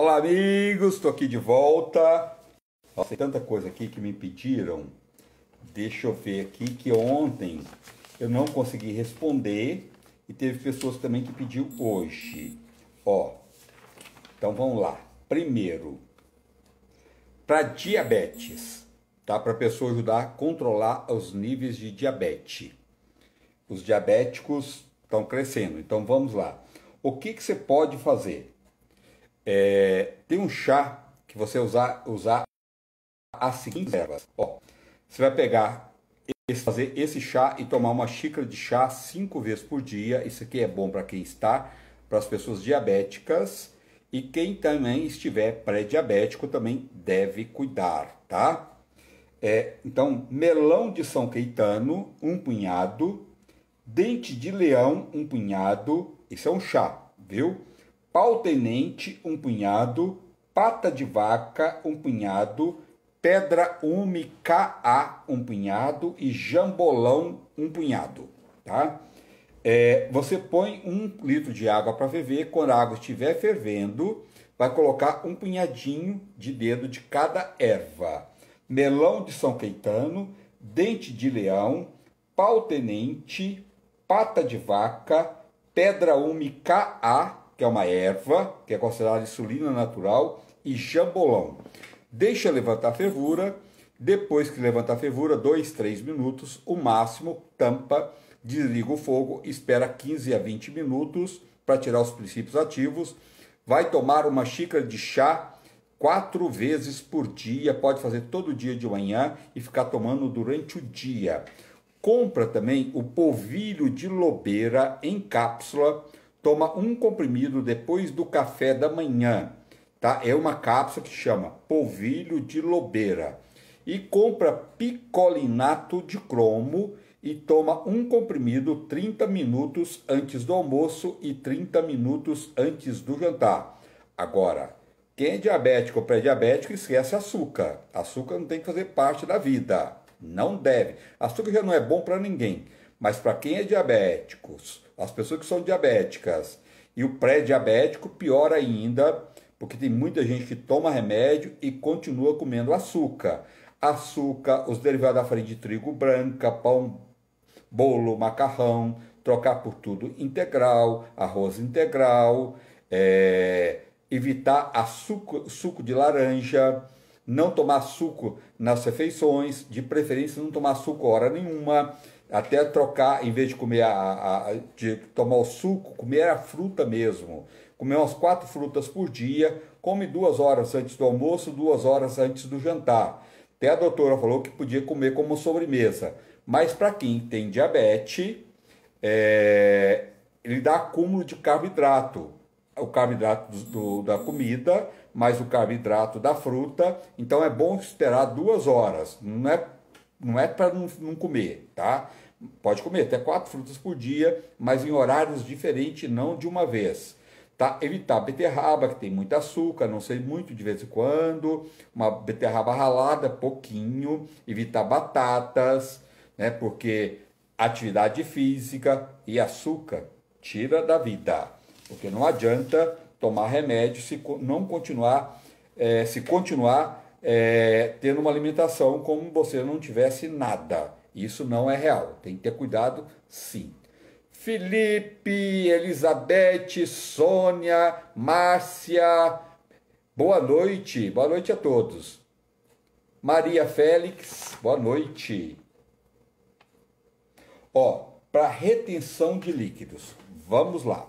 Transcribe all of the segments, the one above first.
Olá, amigos, estou aqui de volta. Ó, tem tanta coisa aqui que me pediram. Deixa eu ver aqui que ontem eu não consegui responder e teve pessoas também que pediu hoje. Ó, então vamos lá. Primeiro, para diabetes, tá? Para a pessoa ajudar a controlar os níveis de diabetes. Os diabéticos estão crescendo, então vamos lá. O que, que você pode fazer? É, tem um chá que você usar, usar as assim seguintes ervas. Ó, você vai pegar, esse, fazer esse chá e tomar uma xícara de chá cinco vezes por dia. Isso aqui é bom para quem está, para as pessoas diabéticas e quem também estiver pré-diabético também deve cuidar, tá? É, então, melão de São Caetano, um punhado, dente de leão, um punhado, isso é um chá, viu? pau-tenente, um punhado, pata de vaca, um punhado, pedra ume KA, um punhado e jambolão, um punhado, tá? É, você põe um litro de água para ferver, quando a água estiver fervendo, vai colocar um punhadinho de dedo de cada erva. Melão de São Caetano, dente de leão, pau-tenente, pata de vaca, pedra ume KA, que é uma erva, que é considerada insulina natural, e jambolão. Deixa levantar a fervura, depois que levantar a fervura, 2, 3 minutos, o máximo, tampa, desliga o fogo, espera 15 a 20 minutos para tirar os princípios ativos, vai tomar uma xícara de chá quatro vezes por dia, pode fazer todo dia de manhã e ficar tomando durante o dia. Compra também o polvilho de lobeira em cápsula, toma um comprimido depois do café da manhã, tá? É uma cápsula que chama polvilho de lobeira. E compra picolinato de cromo e toma um comprimido 30 minutos antes do almoço e 30 minutos antes do jantar. Agora, quem é diabético ou pré-diabético esquece açúcar. Açúcar não tem que fazer parte da vida. Não deve. Açúcar já não é bom para ninguém. Mas para quem é diabético, as pessoas que são diabéticas. E o pré-diabético, pior ainda, porque tem muita gente que toma remédio e continua comendo açúcar. Açúcar, os derivados da farinha de trigo branca, pão, bolo, macarrão, trocar por tudo integral, arroz integral, é, evitar açúcar, suco de laranja, não tomar suco nas refeições, de preferência não tomar suco hora nenhuma até trocar, em vez de comer a, a, a, de tomar o suco, comer a fruta mesmo. Comer umas quatro frutas por dia, come duas horas antes do almoço, duas horas antes do jantar. Até a doutora falou que podia comer como sobremesa. Mas para quem tem diabetes, é, ele dá acúmulo de carboidrato. O carboidrato do, do, da comida, mais o carboidrato da fruta. Então é bom esperar duas horas. Não é não é para não, não comer, tá? Pode comer até quatro frutas por dia, mas em horários diferentes, não de uma vez. Tá? Evitar beterraba, que tem muito açúcar, não sei muito de vez em quando. Uma beterraba ralada, pouquinho. Evitar batatas, né? Porque atividade física e açúcar tira da vida. Porque não adianta tomar remédio se não continuar, é, se continuar é, tendo uma alimentação como você não tivesse nada. Isso não é real. Tem que ter cuidado, sim. Felipe, Elizabeth, Sônia, Márcia, boa noite, boa noite a todos. Maria Félix, boa noite. Ó, para retenção de líquidos, vamos lá. O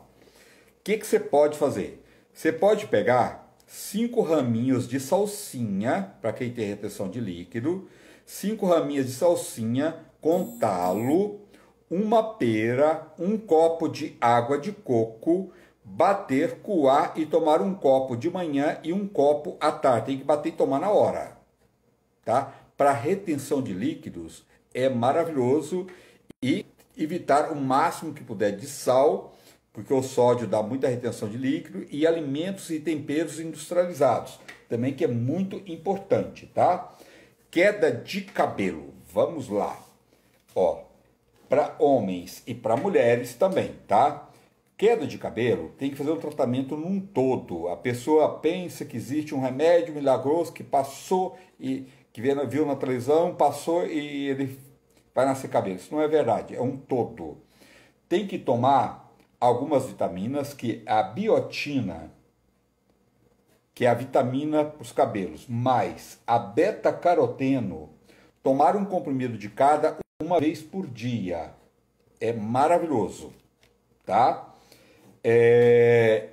que, que você pode fazer? Você pode pegar 5 raminhos de salsinha, para quem tem retenção de líquido, 5 raminhas de salsinha com talo, uma pera, um copo de água de coco, bater, coar e tomar um copo de manhã e um copo à tarde. Tem que bater e tomar na hora, tá? Para retenção de líquidos é maravilhoso e evitar o máximo que puder de sal porque o sódio dá muita retenção de líquido, e alimentos e temperos industrializados, também que é muito importante, tá? Queda de cabelo, vamos lá. Ó, para homens e para mulheres também, tá? Queda de cabelo tem que fazer um tratamento num todo. A pessoa pensa que existe um remédio milagroso que passou e que viu na televisão, passou e ele vai nascer cabelo. Isso não é verdade, é um todo. Tem que tomar algumas vitaminas, que é a biotina, que é a vitamina para os cabelos, mais a beta-caroteno, tomar um comprimido de cada uma vez por dia. É maravilhoso, tá? É...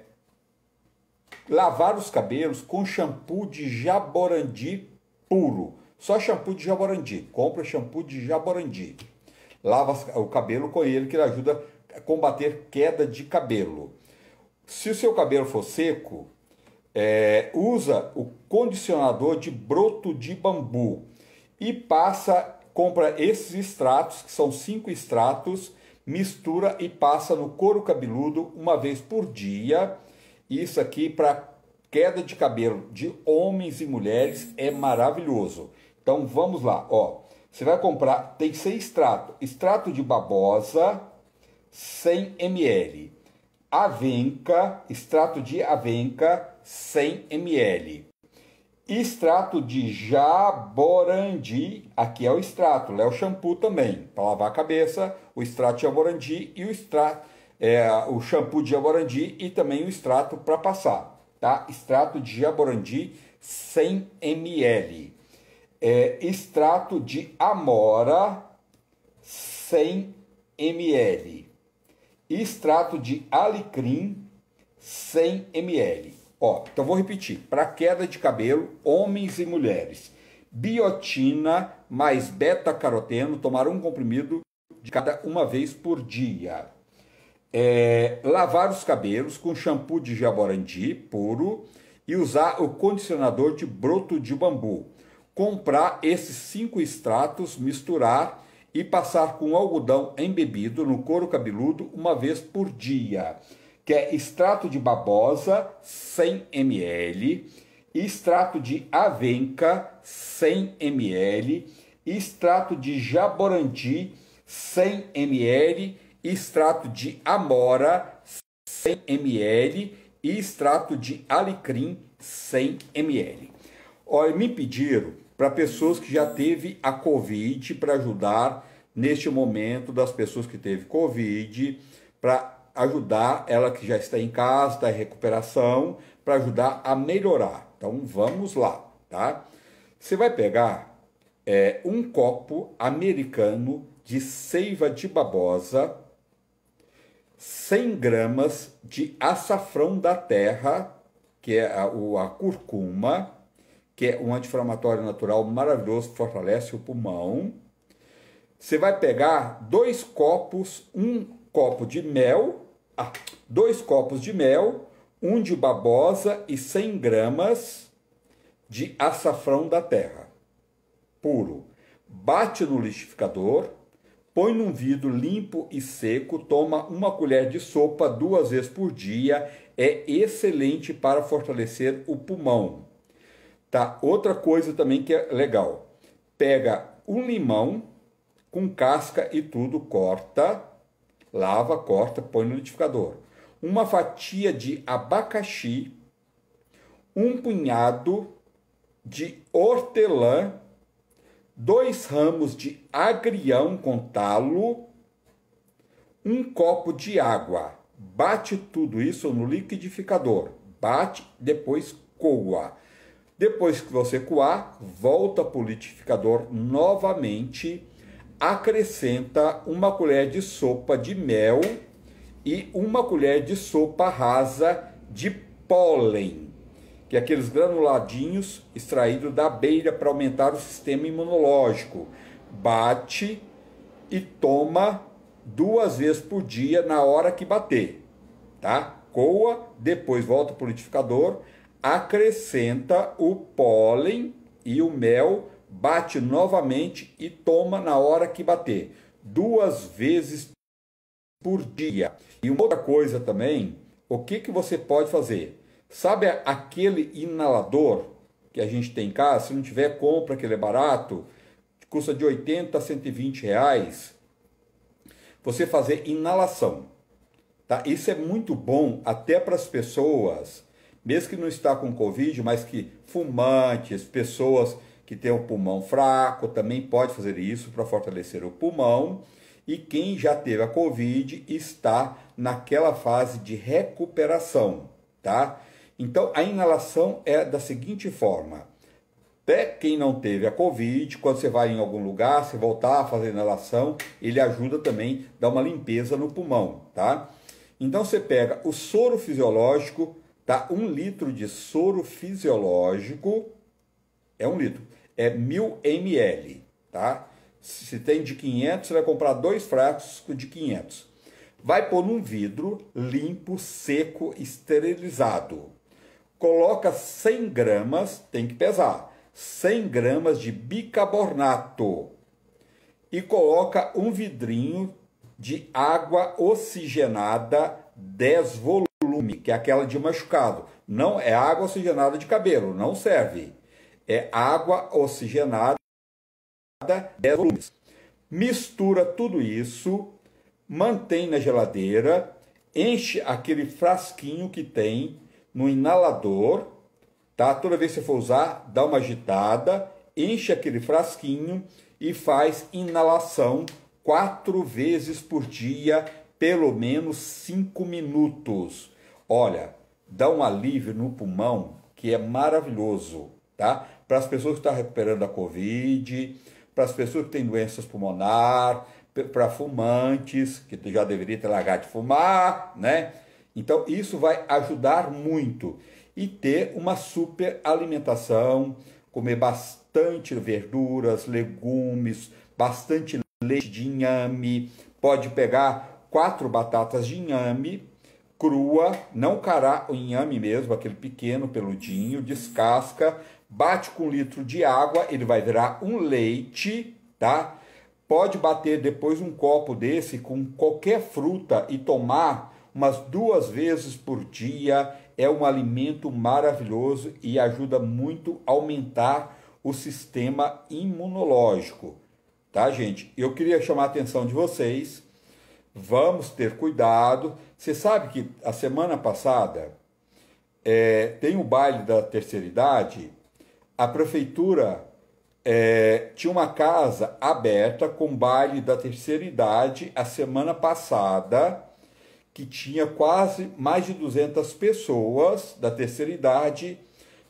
Lavar os cabelos com shampoo de jaborandi puro. Só shampoo de jaborandi. Compra shampoo de jaborandi. Lava o cabelo com ele, que ele ajuda é combater queda de cabelo. Se o seu cabelo for seco, é, usa o condicionador de broto de bambu e passa, compra esses extratos, que são cinco extratos, mistura e passa no couro cabeludo uma vez por dia. Isso aqui para queda de cabelo de homens e mulheres é maravilhoso. Então vamos lá, ó. Você vai comprar, tem que ser extrato. Extrato de babosa, 100 ml. Avenca, extrato de avenca, 100 ml. Extrato de jaborandi, aqui é o extrato, é o shampoo também, para lavar a cabeça, o extrato de jaborandi e o extrato, é, o shampoo de jaborandi e também o extrato para passar, tá? Extrato de jaborandi, 100 ml. É, extrato de amora, 100 ml extrato de alecrim 100 ml. Ó, então vou repetir: para queda de cabelo, homens e mulheres, biotina mais beta-caroteno, tomar um comprimido de cada uma vez por dia. É, lavar os cabelos com shampoo de jaborandi puro e usar o condicionador de broto de bambu. Comprar esses cinco extratos, misturar e passar com algodão embebido no couro cabeludo uma vez por dia, que é extrato de babosa 100 ml, extrato de avenca 100 ml, extrato de jaborandi 100 ml, extrato de amora 100 ml e extrato de alecrim 100 ml. Olha, me pediram para pessoas que já teve a Covid para ajudar neste momento das pessoas que teve Covid, para ajudar ela que já está em casa, está em recuperação, para ajudar a melhorar. Então vamos lá, tá? Você vai pegar é, um copo americano de seiva de babosa, 100 gramas de açafrão da terra, que é a, a curcuma, que é um anti-inflamatório natural maravilhoso, fortalece o pulmão você vai pegar dois copos, um copo de mel, ah, dois copos de mel, um de babosa e 100 gramas de açafrão da terra, puro. Bate no liquidificador, põe num vidro limpo e seco, toma uma colher de sopa duas vezes por dia, é excelente para fortalecer o pulmão. Tá? Outra coisa também que é legal, pega um limão com casca e tudo, corta, lava, corta, põe no liquidificador. Uma fatia de abacaxi, um punhado de hortelã, dois ramos de agrião com talo, um copo de água. Bate tudo isso no liquidificador. Bate, depois coa. Depois que você coar, volta para o liquidificador novamente acrescenta uma colher de sopa de mel e uma colher de sopa rasa de pólen, que é aqueles granuladinhos extraídos da abelha para aumentar o sistema imunológico. Bate e toma duas vezes por dia na hora que bater, tá? Coa, depois volta para o liquidificador, acrescenta o pólen e o mel bate novamente e toma na hora que bater, duas vezes por dia. E uma outra coisa também, o que, que você pode fazer? Sabe aquele inalador que a gente tem em casa? Se não tiver, compra, que ele é barato, custa de 80 a 120 reais. Você fazer inalação. Tá? Isso é muito bom até para as pessoas, mesmo que não está com Covid, mas que fumantes, pessoas que tem o pulmão fraco também pode fazer isso para fortalecer o pulmão. E quem já teve a Covid está naquela fase de recuperação, tá? Então a inalação é da seguinte forma: até quem não teve a Covid, quando você vai em algum lugar, se voltar a fazer inalação, ele ajuda também a dar uma limpeza no pulmão, tá? Então você pega o soro fisiológico, tá? Um litro de soro fisiológico é um litro é 1000 ml, tá? Se tem de 500, você vai comprar dois frascos de 500. Vai pôr num vidro limpo, seco, esterilizado. Coloca 100 gramas, tem que pesar, 100 gramas de bicarbonato. E coloca um vidrinho de água oxigenada 10 volume, que é aquela de machucado. Não é água oxigenada de cabelo, não serve é água oxigenada, 10 volumes. Mistura tudo isso, mantém na geladeira, enche aquele frasquinho que tem no inalador, tá? Toda vez que você for usar, dá uma agitada, enche aquele frasquinho e faz inalação quatro vezes por dia, pelo menos cinco minutos. Olha, dá um alívio no pulmão que é maravilhoso, tá? para as pessoas que estão recuperando da Covid, para as pessoas que têm doenças pulmonares, para fumantes, que já deveria ter largado de fumar, né? Então, isso vai ajudar muito. E ter uma super alimentação, comer bastante verduras, legumes, bastante leite de inhame. Pode pegar quatro batatas de inhame crua, não cará o inhame mesmo, aquele pequeno, peludinho, descasca, bate com um litro de água, ele vai virar um leite, tá? Pode bater depois um copo desse com qualquer fruta e tomar umas duas vezes por dia. É um alimento maravilhoso e ajuda muito a aumentar o sistema imunológico, tá, gente? Eu queria chamar a atenção de vocês. Vamos ter cuidado. Você sabe que a semana passada é, tem o baile da terceira idade a prefeitura é, tinha uma casa aberta com baile da terceira idade a semana passada, que tinha quase mais de 200 pessoas da terceira idade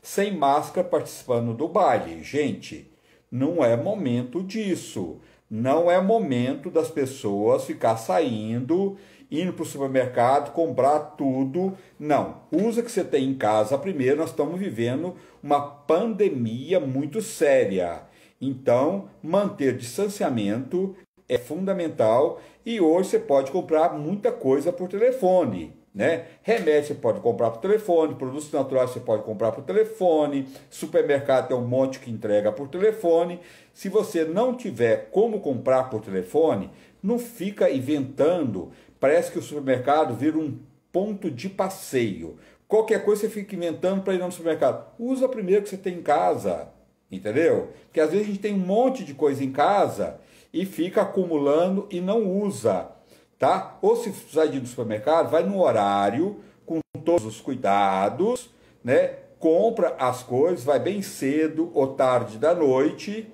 sem máscara participando do baile. Gente, não é momento disso. Não é momento das pessoas ficar saindo indo para o supermercado, comprar tudo. Não. Usa que você tem em casa. Primeiro, nós estamos vivendo uma pandemia muito séria. Então, manter distanciamento é fundamental. E hoje você pode comprar muita coisa por telefone. Né? Remédio você pode comprar por telefone, produtos naturais você pode comprar por telefone, supermercado tem um monte que entrega por telefone. Se você não tiver como comprar por telefone, não fica inventando Parece que o supermercado vira um ponto de passeio. Qualquer coisa você fica inventando para ir no supermercado. Usa primeiro que você tem em casa, entendeu? Porque às vezes a gente tem um monte de coisa em casa e fica acumulando e não usa, tá? Ou se sair do supermercado, vai no horário com todos os cuidados, né? Compra as coisas, vai bem cedo ou tarde da noite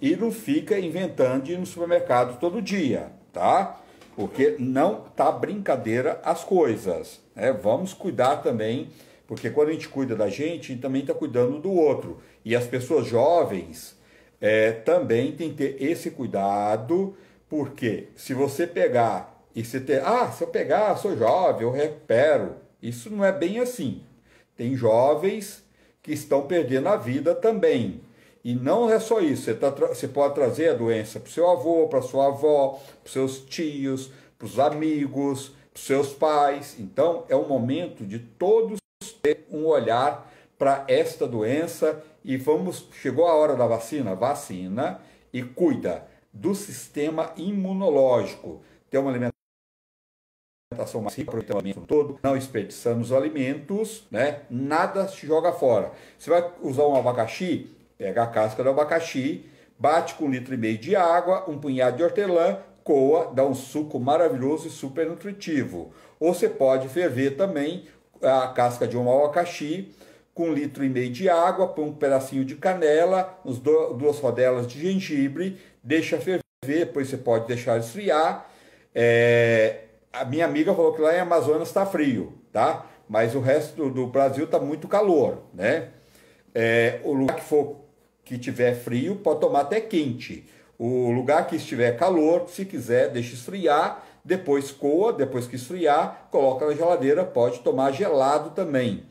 e não fica inventando de ir no supermercado todo dia, tá? porque não tá brincadeira as coisas. Né? Vamos cuidar também, porque quando a gente cuida da gente, a gente também está cuidando do outro. E as pessoas jovens é, também têm que ter esse cuidado, porque se você pegar e se ter, ah, se eu pegar, sou jovem, eu recupero. Isso não é bem assim. Tem jovens que estão perdendo a vida também. E não é só isso, você, tá, você pode trazer a doença para seu avô, para sua avó, para seus tios, para os amigos, para seus pais. Então é o momento de todos ter um olhar para esta doença e vamos chegou a hora da vacina, vacina e cuida do sistema imunológico. Ter uma alimentação mais rica, aproveitamento todo, não desperdiçando os alimentos, né? Nada se joga fora. Você vai usar um abacaxi, Pega a casca do abacaxi, bate com um litro e meio de água, um punhado de hortelã, coa, dá um suco maravilhoso e super nutritivo. Ou você pode ferver também a casca de um abacaxi com um litro e meio de água, põe um pedacinho de canela, uns do, duas rodelas de gengibre, deixa ferver, depois você pode deixar esfriar. É, a minha amiga falou que lá em Amazonas está frio, tá? Mas o resto do Brasil está muito calor, né? É, o lugar que for que tiver frio, pode tomar até quente. O lugar que estiver calor, se quiser, deixa esfriar, depois coa, depois que esfriar, coloca na geladeira, pode tomar gelado também.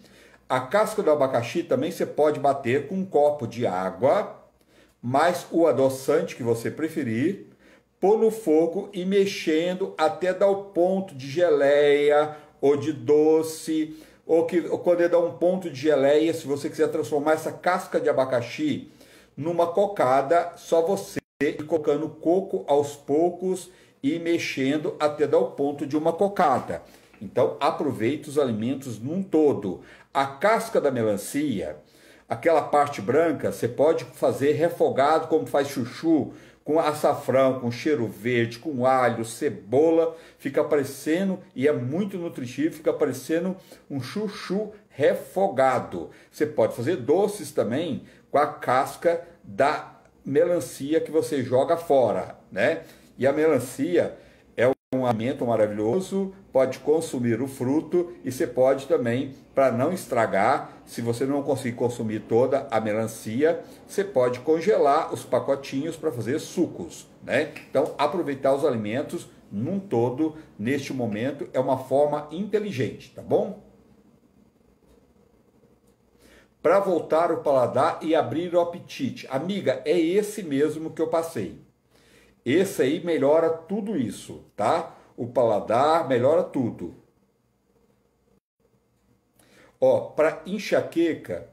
A casca do abacaxi também você pode bater com um copo de água, mais o adoçante que você preferir, pôr no fogo e mexendo até dar o ponto de geleia ou de doce, ou, que, ou quando ele dá um ponto de geleia, se você quiser transformar essa casca de abacaxi numa cocada, só você colocando coco aos poucos e mexendo até dar o ponto de uma cocada. Então, aproveite os alimentos num todo. A casca da melancia, aquela parte branca, você pode fazer refogado, como faz chuchu, com açafrão, com cheiro verde, com alho, cebola, fica parecendo, e é muito nutritivo, fica parecendo um chuchu refogado. Você pode fazer doces também, com a casca da melancia que você joga fora, né? E a melancia é um alimento maravilhoso, pode consumir o fruto e você pode também, para não estragar, se você não conseguir consumir toda a melancia, você pode congelar os pacotinhos para fazer sucos, né? Então, aproveitar os alimentos num todo neste momento é uma forma inteligente, tá bom? para voltar o paladar e abrir o apetite. Amiga, é esse mesmo que eu passei. Esse aí melhora tudo isso, tá? O paladar melhora tudo. Ó, para enxaqueca,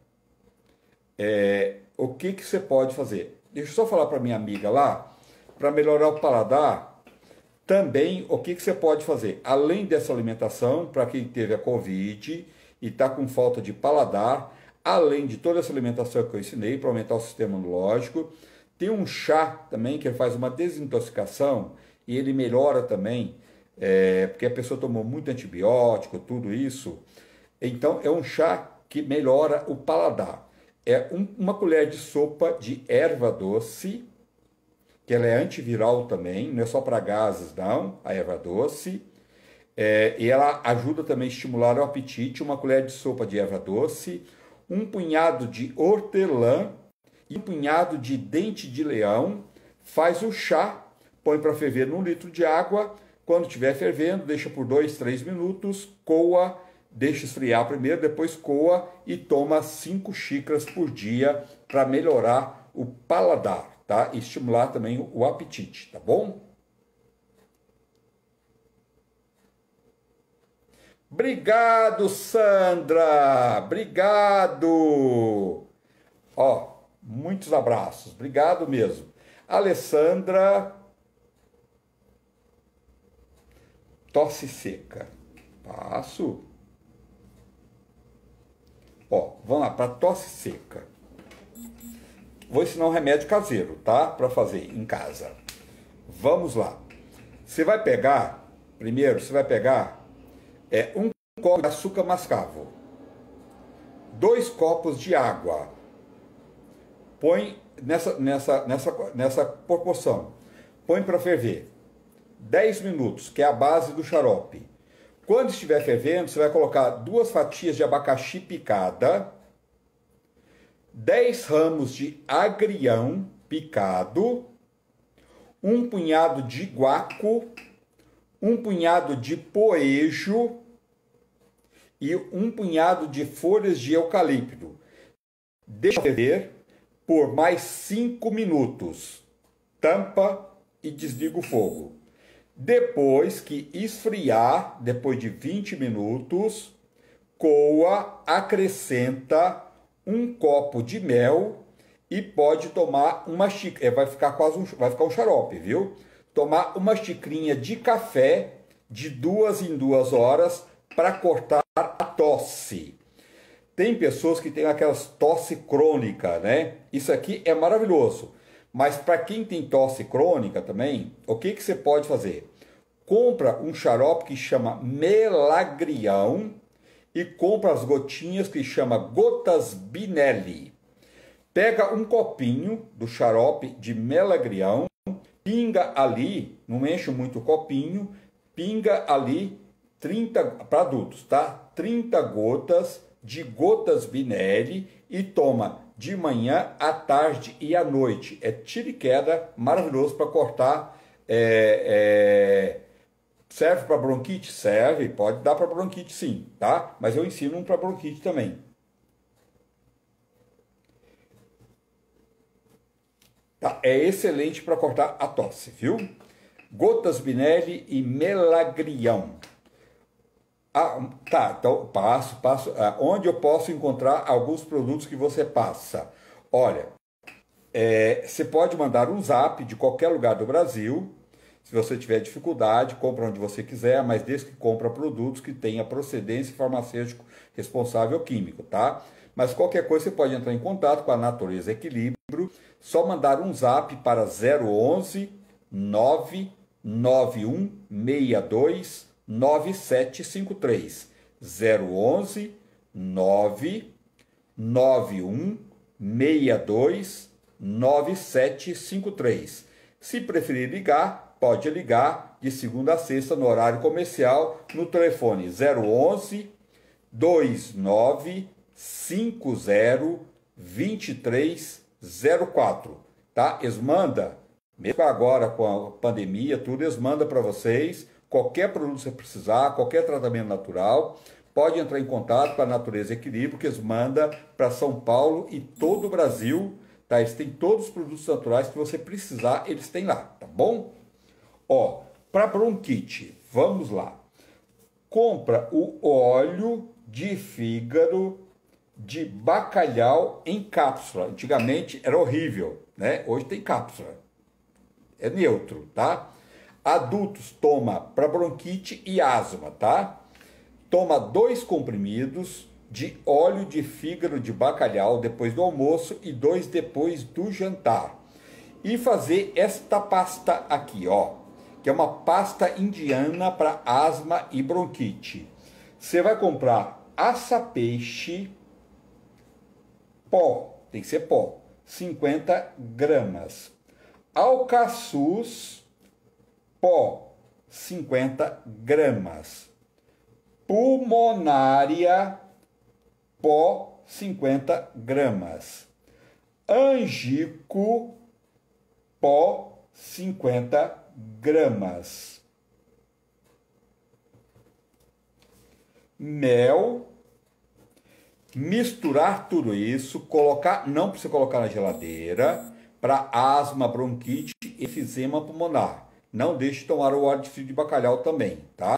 é, o que que você pode fazer? Deixa eu só falar para minha amiga lá, para melhorar o paladar, também o que que você pode fazer? Além dessa alimentação, para quem teve a COVID e está com falta de paladar, além de toda essa alimentação que eu ensinei para aumentar o sistema imunológico. Tem um chá também que faz uma desintoxicação e ele melhora também, é, porque a pessoa tomou muito antibiótico, tudo isso. Então, é um chá que melhora o paladar. É um, uma colher de sopa de erva doce, que ela é antiviral também, não é só para gases, não, a erva doce. É, e ela ajuda também a estimular o apetite, uma colher de sopa de erva doce, um punhado de hortelã e um punhado de dente de leão, faz o chá, põe para ferver num litro de água, quando estiver fervendo, deixa por dois três minutos, coa, deixa esfriar primeiro, depois coa e toma cinco xícaras por dia para melhorar o paladar, tá? E estimular também o apetite, tá bom? Obrigado, Sandra! Obrigado! Ó, muitos abraços, obrigado mesmo. Alessandra Tosse seca. Passo. Ó, vamos lá, para tosse seca. Vou ensinar um remédio caseiro, tá? Para fazer em casa. Vamos lá. Você vai pegar, primeiro, você vai pegar é um copo de açúcar mascavo, dois copos de água. Põe nessa, nessa, nessa, nessa proporção. Põe para ferver 10 minutos, que é a base do xarope. Quando estiver fervendo, você vai colocar duas fatias de abacaxi picada, 10 ramos de agrião picado, um punhado de guaco um punhado de poejo e um punhado de folhas de eucalipto. Deixa ferver por mais cinco minutos. Tampa e desliga o fogo. Depois que esfriar, depois de 20 minutos, coa, acrescenta um copo de mel e pode tomar uma xícara. É, vai ficar quase um, vai ficar um xarope, viu? tomar uma xicrinha de café de duas em duas horas para cortar a tosse. Tem pessoas que têm aquelas tosse crônica, né? Isso aqui é maravilhoso. Mas para quem tem tosse crônica também, o que, que você pode fazer? Compra um xarope que chama melagrião e compra as gotinhas que chama gotas Binelli. Pega um copinho do xarope de melagrião pinga ali, não enche muito o copinho, pinga ali 30 para adultos, tá? 30 gotas de gotas vinegre e toma de manhã, à tarde e à noite. É tiro e queda, maravilhoso para cortar. É, é... Serve para bronquite? Serve, pode dar para bronquite sim, tá? Mas eu ensino um para bronquite também. Tá, é excelente para cortar a tosse, viu? Gotas Binelli e Melagrião. Ah, tá, então passo, passo. Ah, onde eu posso encontrar alguns produtos que você passa? Olha, é, você pode mandar um zap de qualquer lugar do Brasil. Se você tiver dificuldade, compra onde você quiser, mas desde que compra produtos que tenha procedência farmacêutico responsável químico, tá? Mas qualquer coisa você pode entrar em contato com a Natureza Equilíbrio, só mandar um zap para 011 99162 9753 011 99162 9753. Se preferir ligar, pode ligar de segunda a sexta no horário comercial no telefone 011 29 502304, tá? Eles mesmo agora com a pandemia, tudo eles para vocês qualquer produto que você precisar, qualquer tratamento natural, pode entrar em contato com a Natureza Equilíbrio, que eles mandam para São Paulo e todo o Brasil, tá? Eles têm todos os produtos naturais que você precisar, eles têm lá, tá bom? Ó, para bronquite, vamos lá. Compra o óleo de fígado de bacalhau em cápsula. Antigamente era horrível, né? Hoje tem cápsula. É neutro, tá? Adultos toma para bronquite e asma, tá? Toma dois comprimidos de óleo de fígado de bacalhau depois do almoço e dois depois do jantar. E fazer esta pasta aqui, ó, que é uma pasta indiana para asma e bronquite. Você vai comprar aça peixe pó, tem que ser pó, 50 gramas. Alcaçuz, pó, 50 gramas. Pulmonária, pó, 50 gramas. Angico, pó, 50 gramas. Mel, misturar tudo isso, colocar, não precisa colocar na geladeira, para asma, bronquite, e enfisema pulmonar. Não deixe tomar o óleo de frio de bacalhau também, tá?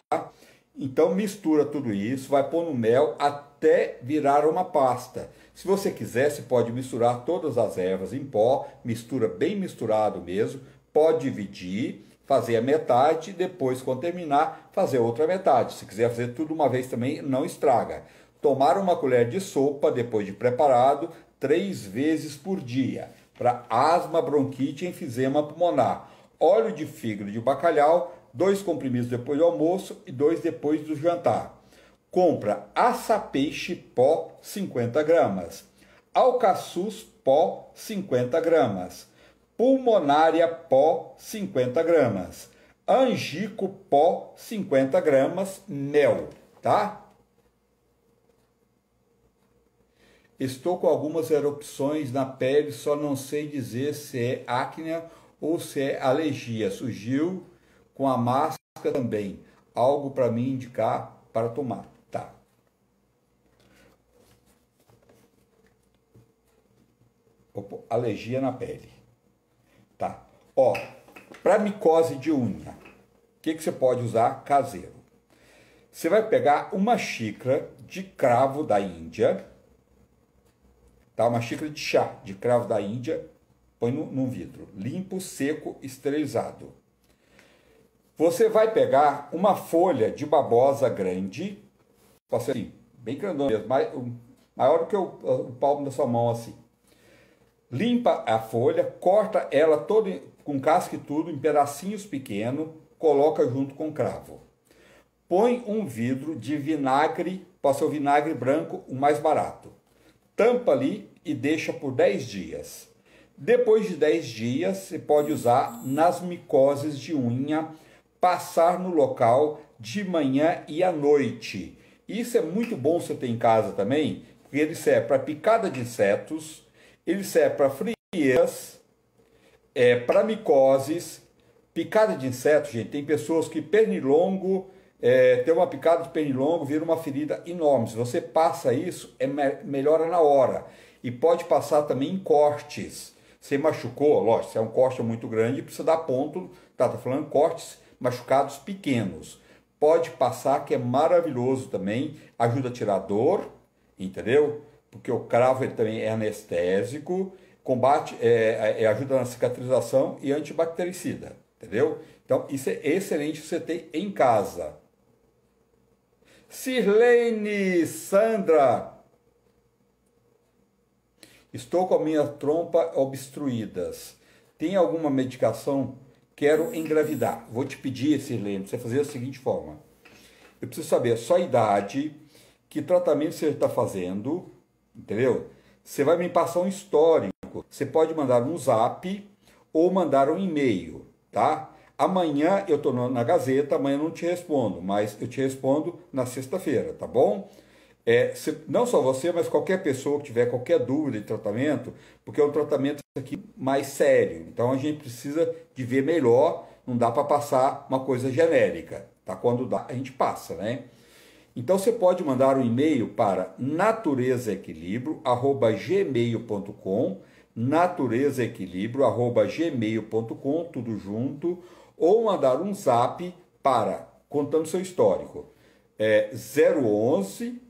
Então mistura tudo isso, vai pôr no mel até virar uma pasta. Se você quiser, você pode misturar todas as ervas em pó, mistura bem misturado mesmo, pode dividir, fazer a metade, depois quando terminar, fazer outra metade. Se quiser fazer tudo uma vez também, não estraga. Tomar uma colher de sopa depois de preparado três vezes por dia para asma, bronquite e enfisema pulmonar. Óleo de fígado de bacalhau, dois comprimidos depois do almoço e dois depois do jantar. Compra aça-peixe pó 50 gramas, alcaçuz pó 50 gramas, pulmonária pó 50 gramas, angico pó 50 gramas, mel, tá? Estou com algumas erupções na pele, só não sei dizer se é acne ou se é alergia. Surgiu com a máscara também. Algo para me indicar para tomar. Tá. Opa, alergia na pele. Tá. Ó, para micose de unha, o que, que você pode usar caseiro? Você vai pegar uma xícara de cravo da Índia Tá? Uma xícara de chá de cravo da Índia, põe num, vidro, limpo, seco, esterilizado. Você vai pegar uma folha de babosa grande, assim, bem grandona mesmo, maior do que o, o palmo da sua mão assim. Limpa a folha, corta ela toda com casca e tudo, em pedacinhos pequenos, coloca junto com o cravo. Põe um vidro de vinagre, pode ser o vinagre branco, o mais barato tampa ali e deixa por 10 dias. Depois de 10 dias, você pode usar nas micoses de unha, passar no local de manhã e à noite. Isso é muito bom você ter em casa também, porque ele serve para picada de insetos, ele serve para frieiras, é, para micoses, picada de insetos, gente. Tem pessoas que pernilongo é, ter uma picada de pernilongo vira uma ferida enorme. Se você passa isso, é me melhora na hora. E pode passar também em cortes. Você machucou, lógico, se é um corte muito grande, precisa dar ponto. Tá, tá falando cortes machucados pequenos. Pode passar, que é maravilhoso também. Ajuda a tirar dor, entendeu? Porque o cravo ele também é anestésico, combate, é, é, é ajuda na cicatrização e antibactericida, entendeu? Então, isso é excelente você ter em casa. Sirlene Sandra, estou com a minha trompa obstruídas. Tem alguma medicação? Quero engravidar. Vou te pedir, Sirlene, para você fazer da seguinte forma. Eu preciso saber a sua idade, que tratamento você está fazendo, entendeu? Você vai me passar um histórico. Você pode mandar um zap ou mandar um e-mail, tá? Amanhã eu estou na Gazeta, amanhã eu não te respondo, mas eu te respondo na sexta-feira, tá bom? É, se, não só você, mas qualquer pessoa que tiver qualquer dúvida de tratamento, porque é um tratamento aqui mais sério. Então a gente precisa de ver melhor, não dá para passar uma coisa genérica, tá? Quando dá, a gente passa, né? Então você pode mandar um e-mail para naturezaequilibrio@gmail.com, naturezaequilibrio@gmail.com, tudo junto ou mandar um zap para, contando seu histórico, é 011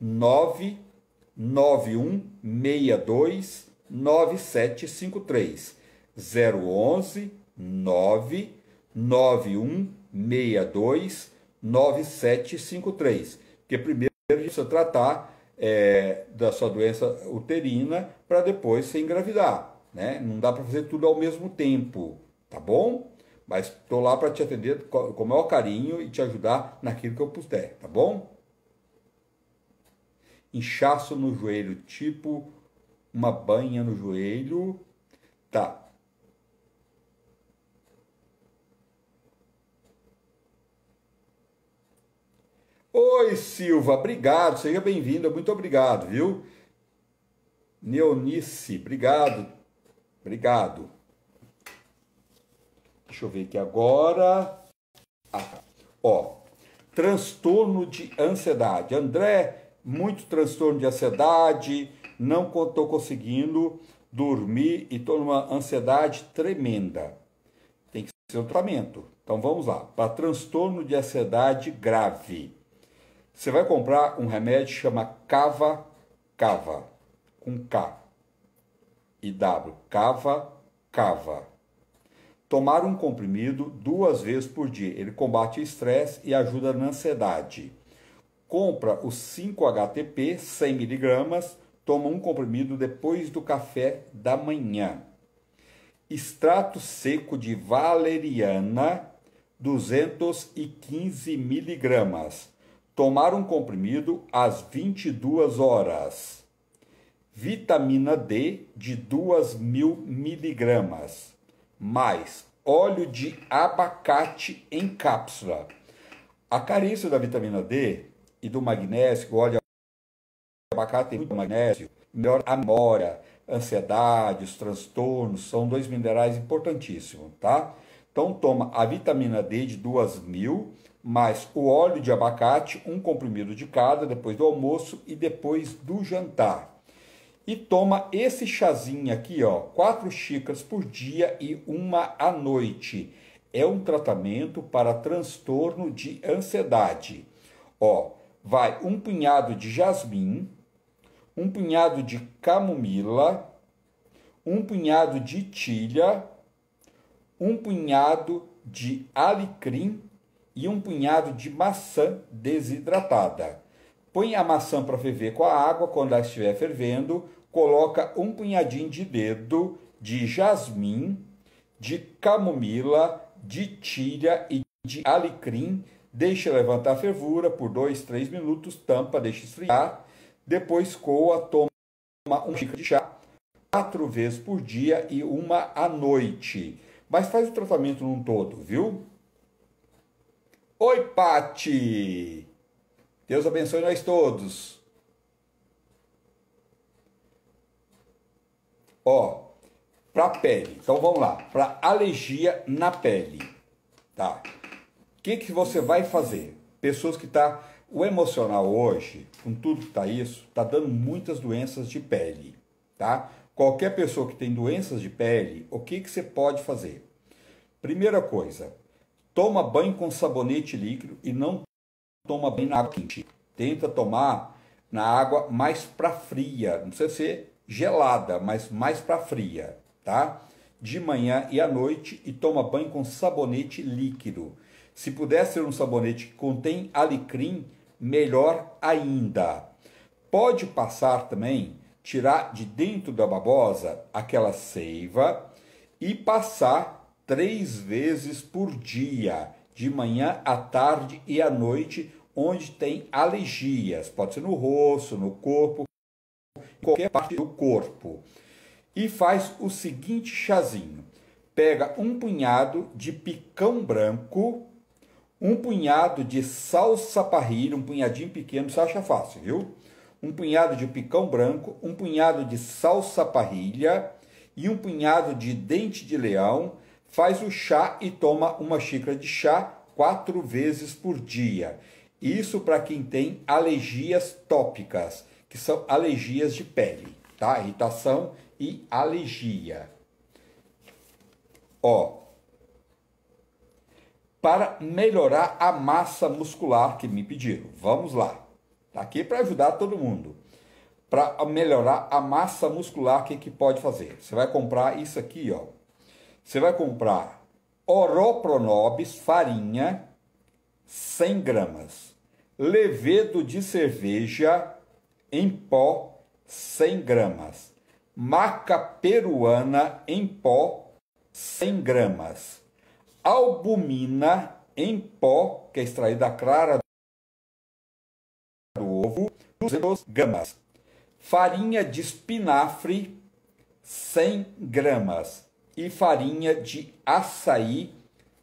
99162 9753 011 99162 9753 Porque primeiro precisa tratar é, da sua doença uterina para depois se engravidar né não dá para fazer tudo ao mesmo tempo tá bom mas estou lá para te atender com o maior carinho e te ajudar naquilo que eu puder, tá bom? Inchaço no joelho, tipo uma banha no joelho. Tá. Oi, Silva, obrigado, seja bem-vinda, muito obrigado, viu? Neonice, obrigado, obrigado. Deixa eu ver aqui agora. Ah, tá. Ó, transtorno de ansiedade. André, muito transtorno de ansiedade, não estou conseguindo dormir e estou numa ansiedade tremenda. Tem que ser um tratamento. Então vamos lá. Para transtorno de ansiedade grave, você vai comprar um remédio que chama Cava Cava, com K e W. Cava Cava. Tomar um comprimido duas vezes por dia. Ele combate o estresse e ajuda na ansiedade. Compra os 5-HTP, 100mg, toma um comprimido depois do café da manhã. Extrato seco de valeriana, 215 miligramas. Tomar um comprimido às 22 horas. Vitamina D de 2.000 miligramas mais óleo de abacate em cápsula. A carência da vitamina D e do magnésio, o óleo de abacate tem muito magnésio, melhora a memória, ansiedade, os transtornos, são dois minerais importantíssimos, tá? Então toma a vitamina D de 2000 mais o óleo de abacate, um comprimido de cada, depois do almoço e depois do jantar e toma esse chazinho aqui, ó, quatro xícaras por dia e uma à noite. É um tratamento para transtorno de ansiedade. Ó, vai um punhado de jasmim, um punhado de camomila, um punhado de tilha, um punhado de alecrim e um punhado de maçã desidratada. Põe a maçã para ferver com a água, quando ela estiver fervendo, coloca um punhadinho de dedo de jasmim, de camomila, de tíria e de alecrim, deixa levantar a fervura por 2, 3 minutos, tampa, deixa esfriar, depois coa, toma uma xícara de chá quatro vezes por dia e uma à noite. Mas faz o tratamento num todo, viu? Oi, Pati! Deus abençoe nós todos. Ó, para pele. Então vamos lá, para alergia na pele, tá? O que que você vai fazer? Pessoas que tá o emocional hoje, com tudo que tá isso, tá dando muitas doenças de pele, tá? Qualquer pessoa que tem doenças de pele, o que que você pode fazer? Primeira coisa, toma banho com sabonete líquido e não toma banho na água quente. Tenta tomar na água mais para fria, não precisa ser gelada, mas mais para fria, tá? De manhã e à noite e toma banho com sabonete líquido. Se puder ser um sabonete que contém alecrim, melhor ainda. Pode passar também, tirar de dentro da babosa aquela seiva e passar três vezes por dia, de manhã à tarde e à noite, onde tem alergias. Pode ser no rosto, no corpo qualquer parte do corpo. E faz o seguinte chazinho: pega um punhado de picão branco, um punhado de salsa parrilha, um punhadinho pequeno, você acha fácil, viu? Um punhado de picão branco, um punhado de salsa parrilha e um punhado de dente de leão, faz o chá e toma uma xícara de chá quatro vezes por dia. Isso para quem tem alergias tópicas que são alergias de pele, tá? Irritação e alergia. Ó, para melhorar a massa muscular que me pediram. Vamos lá. Tá aqui para ajudar todo mundo. Para melhorar a massa muscular, o que, que pode fazer? Você vai comprar isso aqui, ó. Você vai comprar Oropronobis farinha 100 gramas, levedo de cerveja em pó, 100 gramas. Maca peruana em pó, 100 gramas. Albumina em pó, que é extraída clara do ovo, 200 gramas. Farinha de espinafre, 100 gramas. E farinha de açaí,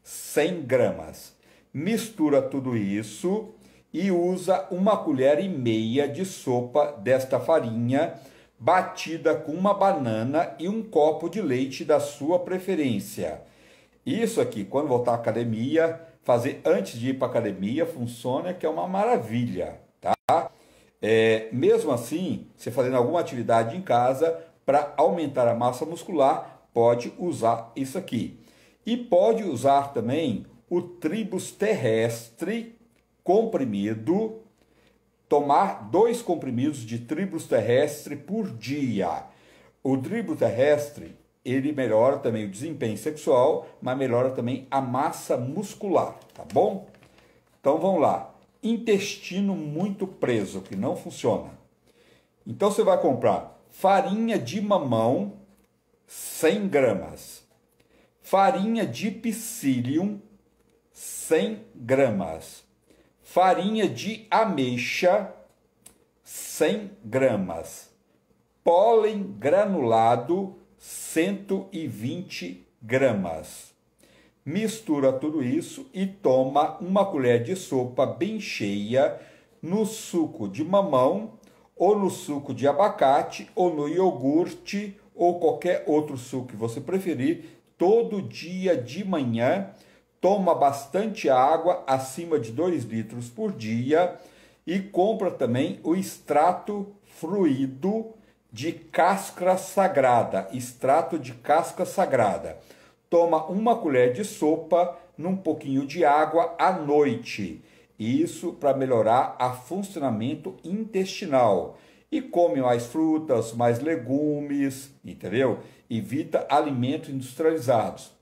100 gramas. Mistura tudo isso e usa uma colher e meia de sopa desta farinha batida com uma banana e um copo de leite da sua preferência. Isso aqui, quando voltar à academia, fazer antes de ir para a academia funciona, que é uma maravilha, tá? É, mesmo assim, você fazendo alguma atividade em casa para aumentar a massa muscular, pode usar isso aqui. E pode usar também o tribus terrestre, comprimido, tomar dois comprimidos de tribulus terrestre por dia. O tribulus terrestre, ele melhora também o desempenho sexual, mas melhora também a massa muscular, tá bom? Então vamos lá. Intestino muito preso, que não funciona. Então você vai comprar farinha de mamão, 100 gramas. Farinha de psyllium, 100 gramas farinha de ameixa, 100 gramas, pólen granulado, 120 gramas. Mistura tudo isso e toma uma colher de sopa bem cheia no suco de mamão, ou no suco de abacate, ou no iogurte, ou qualquer outro suco que você preferir, todo dia de manhã toma bastante água, acima de 2 litros por dia, e compra também o extrato fluido de casca sagrada, extrato de casca sagrada. Toma uma colher de sopa num pouquinho de água à noite. Isso para melhorar o funcionamento intestinal. E come mais frutas, mais legumes, entendeu? Evita alimentos industrializados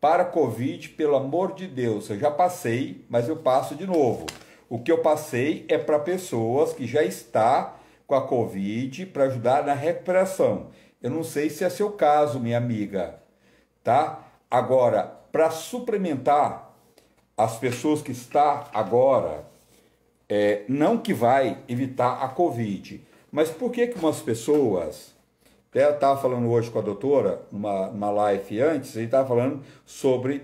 para Covid, pelo amor de Deus, eu já passei, mas eu passo de novo. O que eu passei é para pessoas que já está com a Covid para ajudar na recuperação. Eu não sei se é seu caso, minha amiga, tá? Agora, para suplementar as pessoas que está agora, é, não que vai evitar a Covid, mas por que que umas pessoas até eu estava falando hoje com a doutora, numa, numa live antes, ele estava falando sobre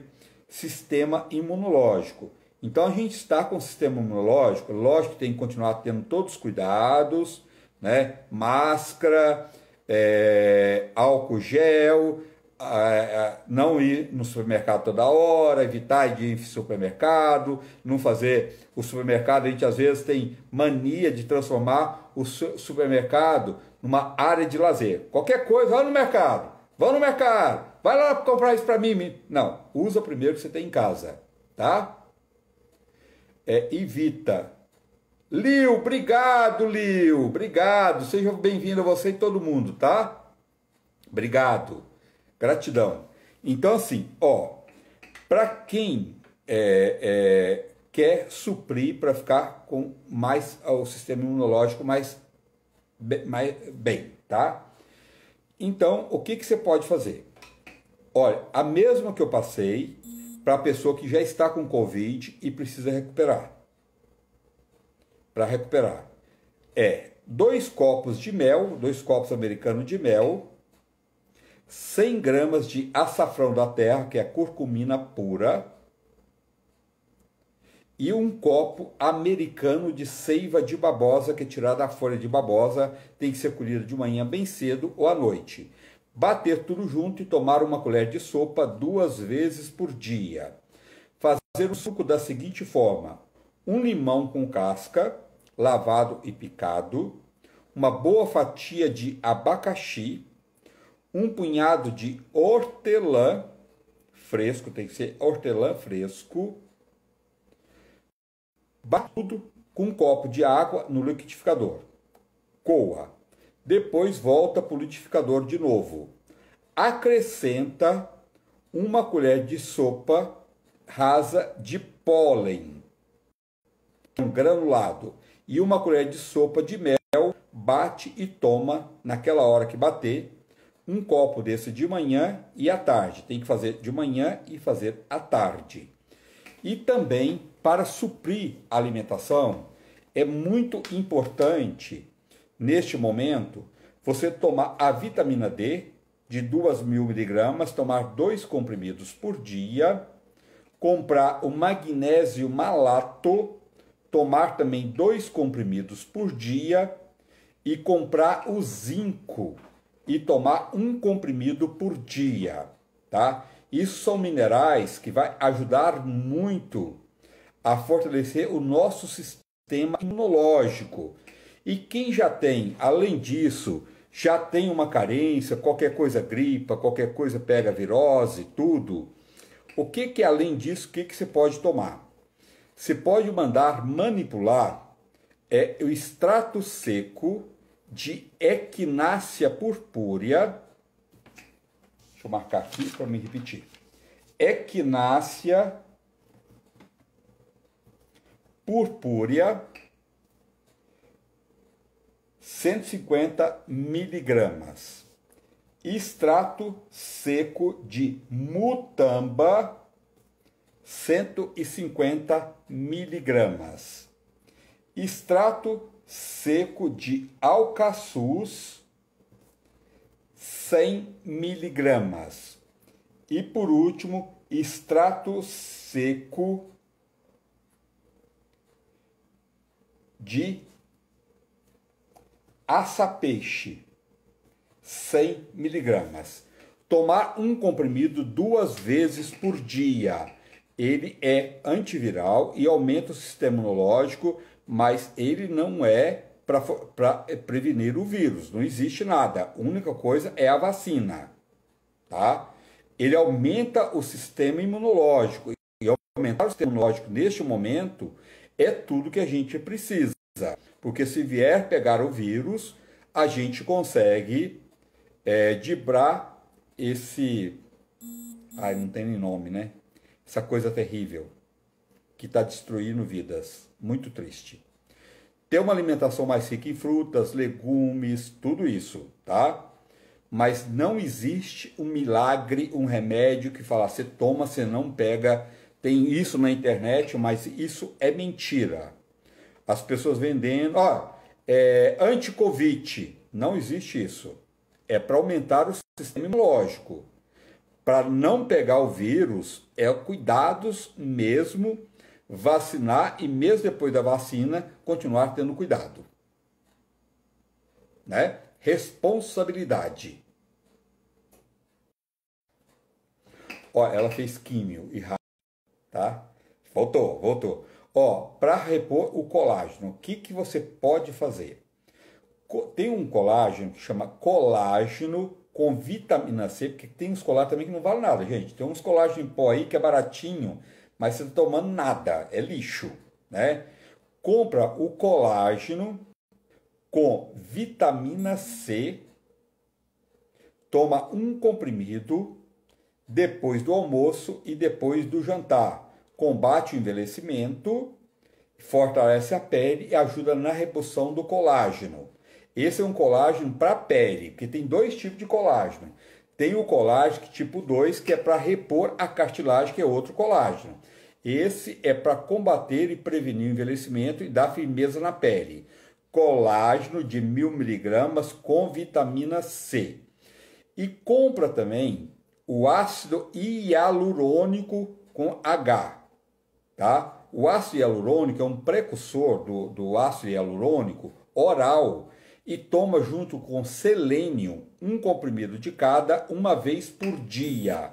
sistema imunológico. Então a gente está com o sistema imunológico, lógico que tem que continuar tendo todos os cuidados, né? Máscara, é, álcool gel, não ir no supermercado toda hora, evitar de ir em supermercado, não fazer o supermercado. A gente às vezes tem mania de transformar o supermercado numa área de lazer. Qualquer coisa, vai no mercado, vá no mercado, vai lá comprar isso para mim. Não, usa primeiro que você tem em casa, tá? É, evita. Liu obrigado, Liu obrigado. Seja bem-vindo a você e todo mundo, tá? Obrigado, gratidão. Então, assim, ó, para quem é, é, quer suprir para ficar com mais o sistema imunológico mais bem, tá? Então, o que, que você pode fazer? Olha, a mesma que eu passei para a pessoa que já está com Covid e precisa recuperar. Para recuperar. É dois copos de mel, dois copos americanos de mel, 100 gramas de açafrão da terra, que é curcumina pura, e um copo americano de seiva de babosa, que é tirada da folha de babosa, tem que ser colhida de manhã bem cedo ou à noite. Bater tudo junto e tomar uma colher de sopa duas vezes por dia. Fazer o suco da seguinte forma: um limão com casca, lavado e picado, uma boa fatia de abacaxi, um punhado de hortelã fresco, tem que ser hortelã fresco, bate tudo com um copo de água no liquidificador. Coa. Depois volta para o liquidificador de novo. Acrescenta uma colher de sopa rasa de pólen um granulado e uma colher de sopa de mel. Bate e toma naquela hora que bater um copo desse de manhã e à tarde. Tem que fazer de manhã e fazer à tarde. E também para suprir a alimentação, é muito importante, neste momento, você tomar a vitamina D de 2 miligramas, tomar dois comprimidos por dia, comprar o magnésio malato, tomar também dois comprimidos por dia e comprar o zinco e tomar um comprimido por dia, tá? Isso são minerais que vai ajudar muito a fortalecer o nosso sistema imunológico. E quem já tem, além disso, já tem uma carência, qualquer coisa gripa, qualquer coisa pega virose, tudo. O que que além disso, o que que você pode tomar? Você pode mandar manipular é o extrato seco de Equinácea purpúrea. Deixa eu marcar aqui para me repetir. Equinácea purpúrea, 150 miligramas. Extrato seco de mutamba, 150 miligramas. Extrato seco de alcaçuz, 100 miligramas. E por último, extrato seco de asa-peixe, 100 miligramas. Tomar um comprimido duas vezes por dia. Ele é antiviral e aumenta o sistema imunológico, mas ele não é para eh, prevenir o vírus. Não existe nada. A única coisa é a vacina, tá? Ele aumenta o sistema imunológico e aumentar o sistema imunológico neste momento é tudo que a gente precisa. Porque se vier pegar o vírus, a gente consegue é, dibrar esse. Ai, não tem nem nome, né? Essa coisa terrível que está destruindo vidas. Muito triste. Ter uma alimentação mais rica em frutas, legumes, tudo isso, tá? Mas não existe um milagre, um remédio que falar você toma, você não pega. Tem isso na internet, mas isso é mentira. As pessoas vendendo, ó, é, anti-Covid, não existe isso. É para aumentar o sistema imunológico. Para não pegar o vírus, é cuidados mesmo, vacinar e mesmo depois da vacina, continuar tendo cuidado. Né? Responsabilidade. Ó, ela fez químio e rádio, tá? Voltou, voltou. Ó, para repor o colágeno, o que, que você pode fazer? Tem um colágeno que chama colágeno com vitamina C, porque tem uns colágenos também que não vale nada, gente. Tem uns colágenos em pó aí que é baratinho, mas você não tá tomando nada, é lixo, né? Compra o colágeno com vitamina C, toma um comprimido depois do almoço e depois do jantar combate o envelhecimento, fortalece a pele e ajuda na reposição do colágeno. Esse é um colágeno para pele, porque tem dois tipos de colágeno. Tem o colágeno tipo 2, que é para repor a cartilagem, que é outro colágeno. Esse é para combater e prevenir o envelhecimento e dar firmeza na pele. Colágeno de mil miligramas com vitamina C. E compra também o ácido hialurônico com H Tá? O ácido hialurônico é um precursor do, do ácido hialurônico oral e toma junto com selênio um comprimido de cada uma vez por dia.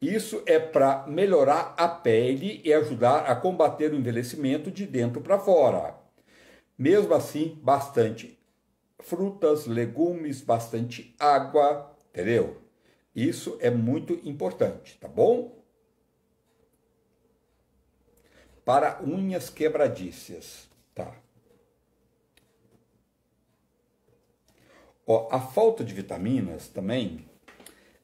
Isso é para melhorar a pele e ajudar a combater o envelhecimento de dentro para fora. Mesmo assim, bastante frutas, legumes, bastante água, entendeu? Isso é muito importante, tá bom? para unhas quebradiças. Tá. Ó, a falta de vitaminas também,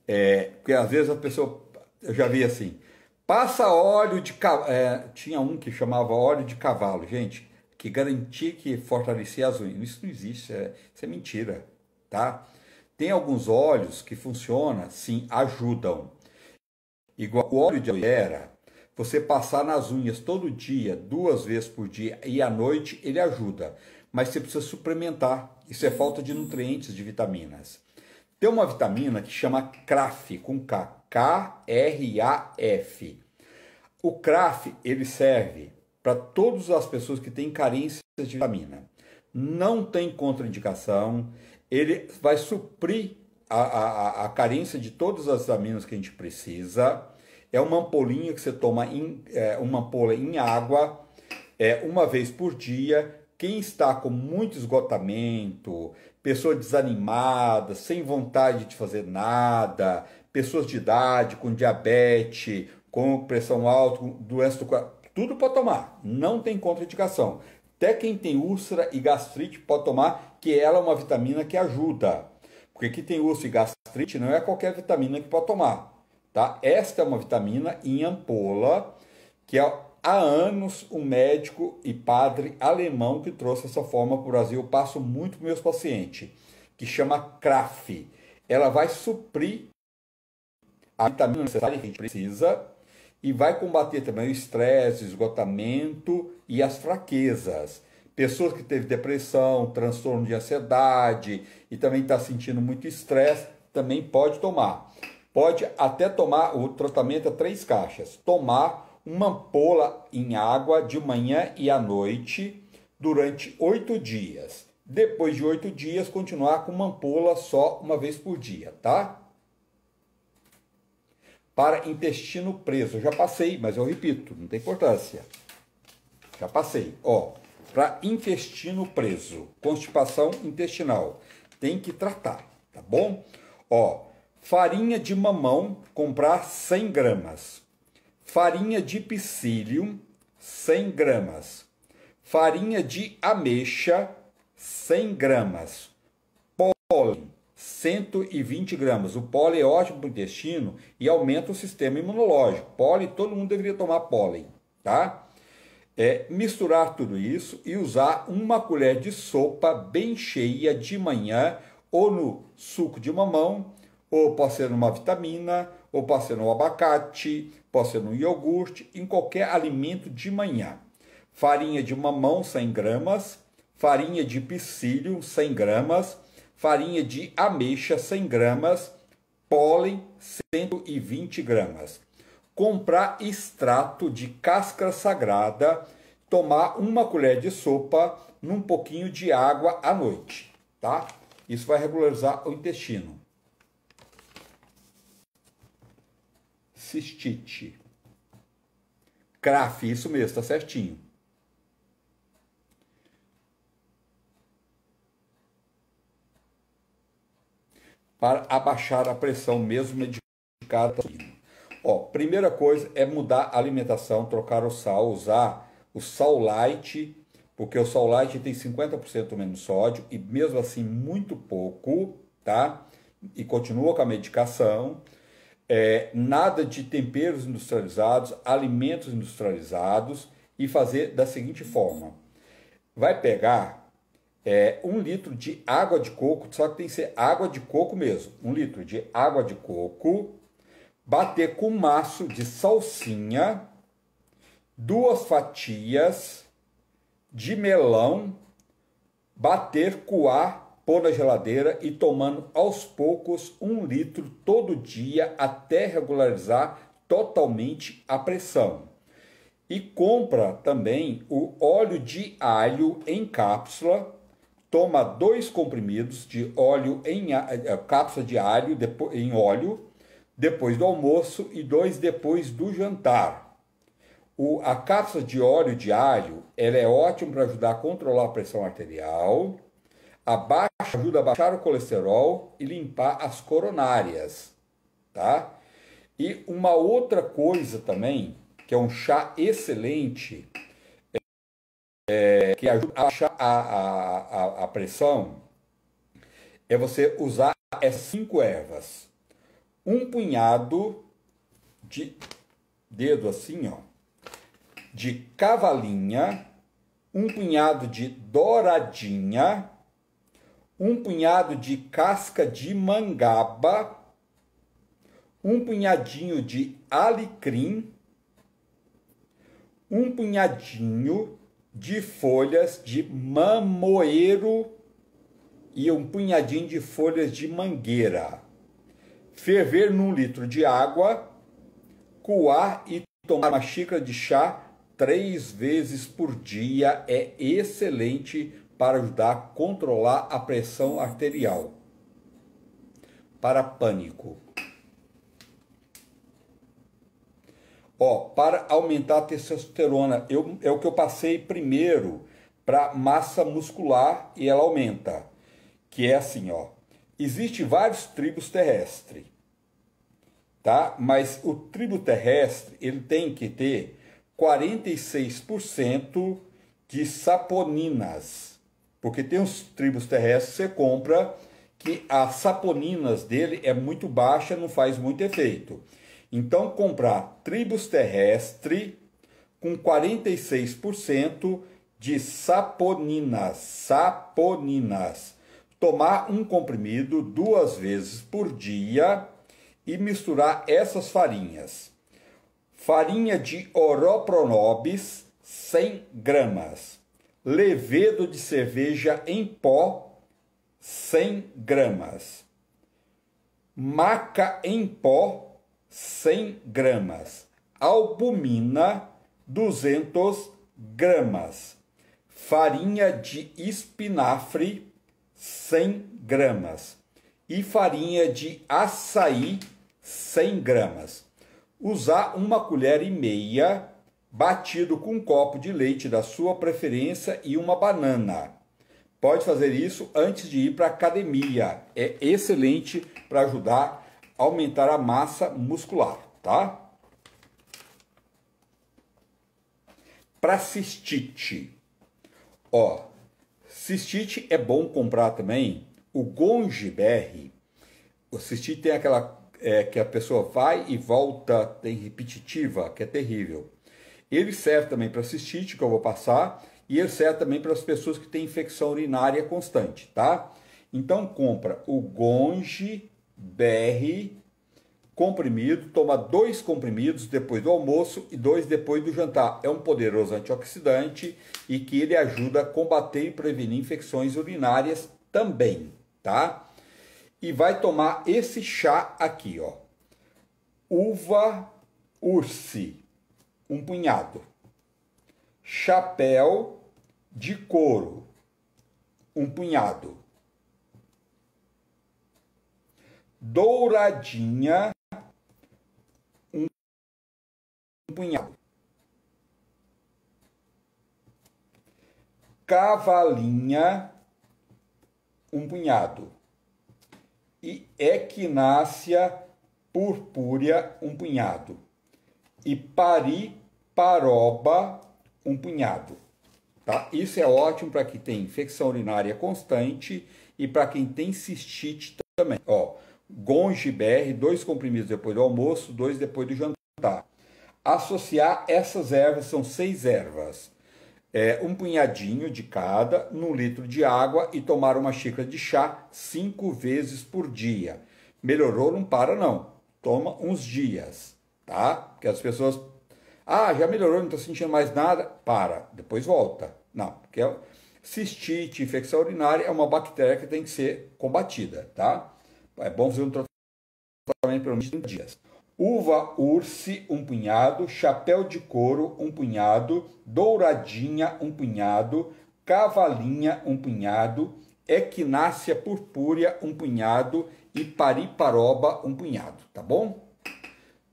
é, porque às vezes a pessoa, eu já vi assim, passa óleo de cavalo, é, tinha um que chamava óleo de cavalo, gente, que garantia que fortalecia as unhas. Isso não existe, isso é, isso é mentira, tá? Tem alguns óleos que funcionam, sim, ajudam. Igual o óleo de aloe vera, você passar nas unhas todo dia, duas vezes por dia e à noite, ele ajuda. Mas você precisa suplementar. Isso é falta de nutrientes, de vitaminas. Tem uma vitamina que chama CRAF, com K. K-R-A-F. O CRAF, ele serve para todas as pessoas que têm carências de vitamina. Não tem contraindicação, ele vai suprir a, a, a carência de todas as vitaminas que a gente precisa é uma ampolinha que você toma em, é, uma ampola em água é, uma vez por dia. Quem está com muito esgotamento, pessoa desanimada, sem vontade de fazer nada, pessoas de idade, com diabetes, com pressão alta, com doença do coração, tudo pode tomar, não tem contraindicação. Até quem tem úlcera e gastrite pode tomar, que ela é uma vitamina que ajuda. Porque quem tem úlcera e gastrite não é qualquer vitamina que pode tomar. Tá? Esta é uma vitamina em ampola que é há anos um médico e padre alemão que trouxe essa forma para o Brasil, eu passo muito para meus pacientes, que chama CRAF. Ela vai suprir a vitamina necessária que a gente precisa e vai combater também o estresse, esgotamento e as fraquezas. Pessoas que teve depressão, transtorno de ansiedade e também está sentindo muito estresse, também pode tomar. Pode até tomar, o tratamento a três caixas, tomar uma ampola em água de manhã e à noite durante oito dias. Depois de oito dias, continuar com uma ampola só uma vez por dia, tá? Para intestino preso, eu já passei, mas eu repito, não tem importância. Já passei, ó. Para intestino preso, constipação intestinal, tem que tratar, tá bom? Ó, farinha de mamão, comprar 100 gramas, farinha de psyllium, 100 gramas, farinha de ameixa, 100 gramas, pólen, 120 gramas. O pólen é ótimo para o intestino e aumenta o sistema imunológico. Pólen, todo mundo deveria tomar pólen, tá? É misturar tudo isso e usar uma colher de sopa bem cheia de manhã ou no suco de mamão ou pode ser numa vitamina, ou pode ser no abacate, pode ser no iogurte, em qualquer alimento de manhã. Farinha de mamão 100 gramas, farinha de psyllium 100 gramas, farinha de ameixa 100 gramas, pólen 120 gramas. Comprar extrato de casca sagrada, tomar uma colher de sopa num pouquinho de água à noite, tá? Isso vai regularizar o intestino. cistite. CRAF, isso mesmo, tá certinho. Para abaixar a pressão mesmo medicada. Ó, primeira coisa é mudar a alimentação, trocar o sal, usar o sal light, porque o sal light tem 50% menos sódio e mesmo assim muito pouco, tá? E continua com a medicação é, nada de temperos industrializados, alimentos industrializados e fazer da seguinte forma: vai pegar é, um litro de água de coco, só que tem que ser água de coco mesmo, um litro de água de coco, bater com um maço de salsinha, duas fatias de melão, bater, coar pôr na geladeira e tomando aos poucos um litro todo dia até regularizar totalmente a pressão. E compra também o óleo de alho em cápsula. Toma dois comprimidos de óleo em eh, cápsula de alho em óleo depois do almoço e dois depois do jantar. O, a cápsula de óleo de alho ela é ótima para ajudar a controlar a pressão arterial, abaixa ajuda a baixar o colesterol e limpar as coronárias, tá? E uma outra coisa também, que é um chá excelente, é, que ajuda a baixar a, a, a, a pressão, é você usar essas é cinco ervas. Um punhado de dedo assim, ó, de cavalinha, um punhado de douradinha, um punhado de casca de mangaba, um punhadinho de alecrim, um punhadinho de folhas de mamoeiro e um punhadinho de folhas de mangueira. Ferver num litro de água, coar e tomar uma xícara de chá três vezes por dia é excelente para ajudar a controlar a pressão arterial. Para pânico. Ó, para aumentar a testosterona, eu, é o que eu passei primeiro para massa muscular e ela aumenta. Que é assim, ó. Existem vários tribos terrestres, tá? Mas o tribo terrestre, ele tem que ter 46% de saponinas porque tem uns tribos terrestres que você compra que as saponinas dele é muito baixa, não faz muito efeito. Então, comprar tribos terrestre com 46% de saponinas. Saponinas. Tomar um comprimido duas vezes por dia e misturar essas farinhas. Farinha de Oropronobis, 100 gramas levedo de cerveja em pó, 100 gramas. Maca em pó, 100 gramas. Albumina, 200 gramas. Farinha de espinafre, 100 gramas. E farinha de açaí, 100 gramas. Usar uma colher e meia batido com um copo de leite da sua preferência e uma banana. Pode fazer isso antes de ir para a academia. É excelente para ajudar a aumentar a massa muscular, tá? Para cistite. Ó, cistite é bom comprar também o Gongiber. O cistite tem aquela é, que a pessoa vai e volta, tem repetitiva, que é terrível. Ele serve também para cistite, que eu vou passar, e ele serve também para as pessoas que têm infecção urinária constante, tá? Então compra o Gonge BR comprimido, toma dois comprimidos depois do almoço e dois depois do jantar. É um poderoso antioxidante e que ele ajuda a combater e prevenir infecções urinárias também, tá? E vai tomar esse chá aqui, ó. Uva ursi, um punhado. Chapéu de couro, um punhado. Douradinha, um punhado. Cavalinha, um punhado. E equinácia purpúrea, um punhado. E pari paroba um punhado. Tá? Isso é ótimo para quem tem infecção urinária constante e para quem tem cistite também. Ó, Gonge BR, dois comprimidos depois do almoço, dois depois do jantar. Associar essas ervas, são seis ervas. É, um punhadinho de cada, num litro de água e tomar uma xícara de chá cinco vezes por dia. Melhorou, não para não. Toma uns dias, tá? Porque as pessoas ah, já melhorou, não está sentindo mais nada. Para, depois volta. Não, porque é cistite, infecção urinária é uma bactéria que tem que ser combatida, tá? É bom fazer um tratamento pelo menos 30 dias. Uva urse, um punhado. Chapéu de couro, um punhado. Douradinha, um punhado. Cavalinha, um punhado. Equinácea purpúrea, um punhado. E pariparoba, um punhado, tá bom?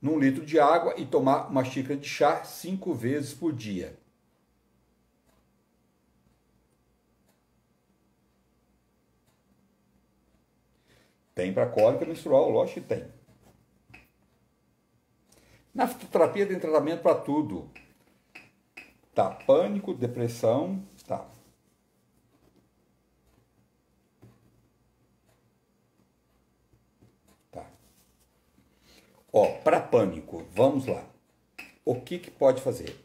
num litro de água e tomar uma xícara de chá cinco vezes por dia. Tem para cólica menstrual, lógico que tem. Na fitoterapia tem tratamento para tudo. Tá, pânico, depressão, Ó, para pânico, vamos lá. O que, que pode fazer?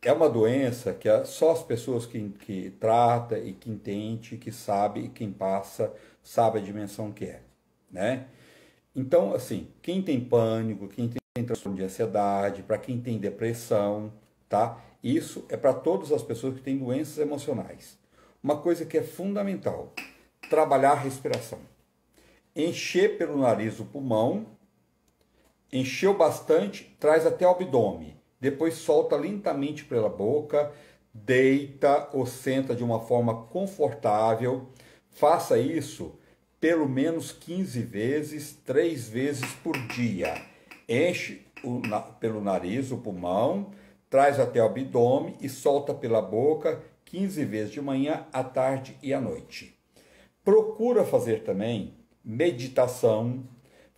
É uma doença que é só as pessoas que, que trata e que entende, que sabe e quem passa, sabe a dimensão que é, né? Então, assim, quem tem pânico, quem tem transtorno de ansiedade, para quem tem depressão, tá? Isso é para todas as pessoas que têm doenças emocionais. Uma coisa que é fundamental, trabalhar a respiração. Encher pelo nariz o pulmão Encheu bastante, traz até o abdômen. Depois solta lentamente pela boca, deita ou senta de uma forma confortável. Faça isso pelo menos 15 vezes, 3 vezes por dia. Enche o, na, pelo nariz, o pulmão, traz até o abdômen e solta pela boca 15 vezes de manhã, à tarde e à noite. Procura fazer também meditação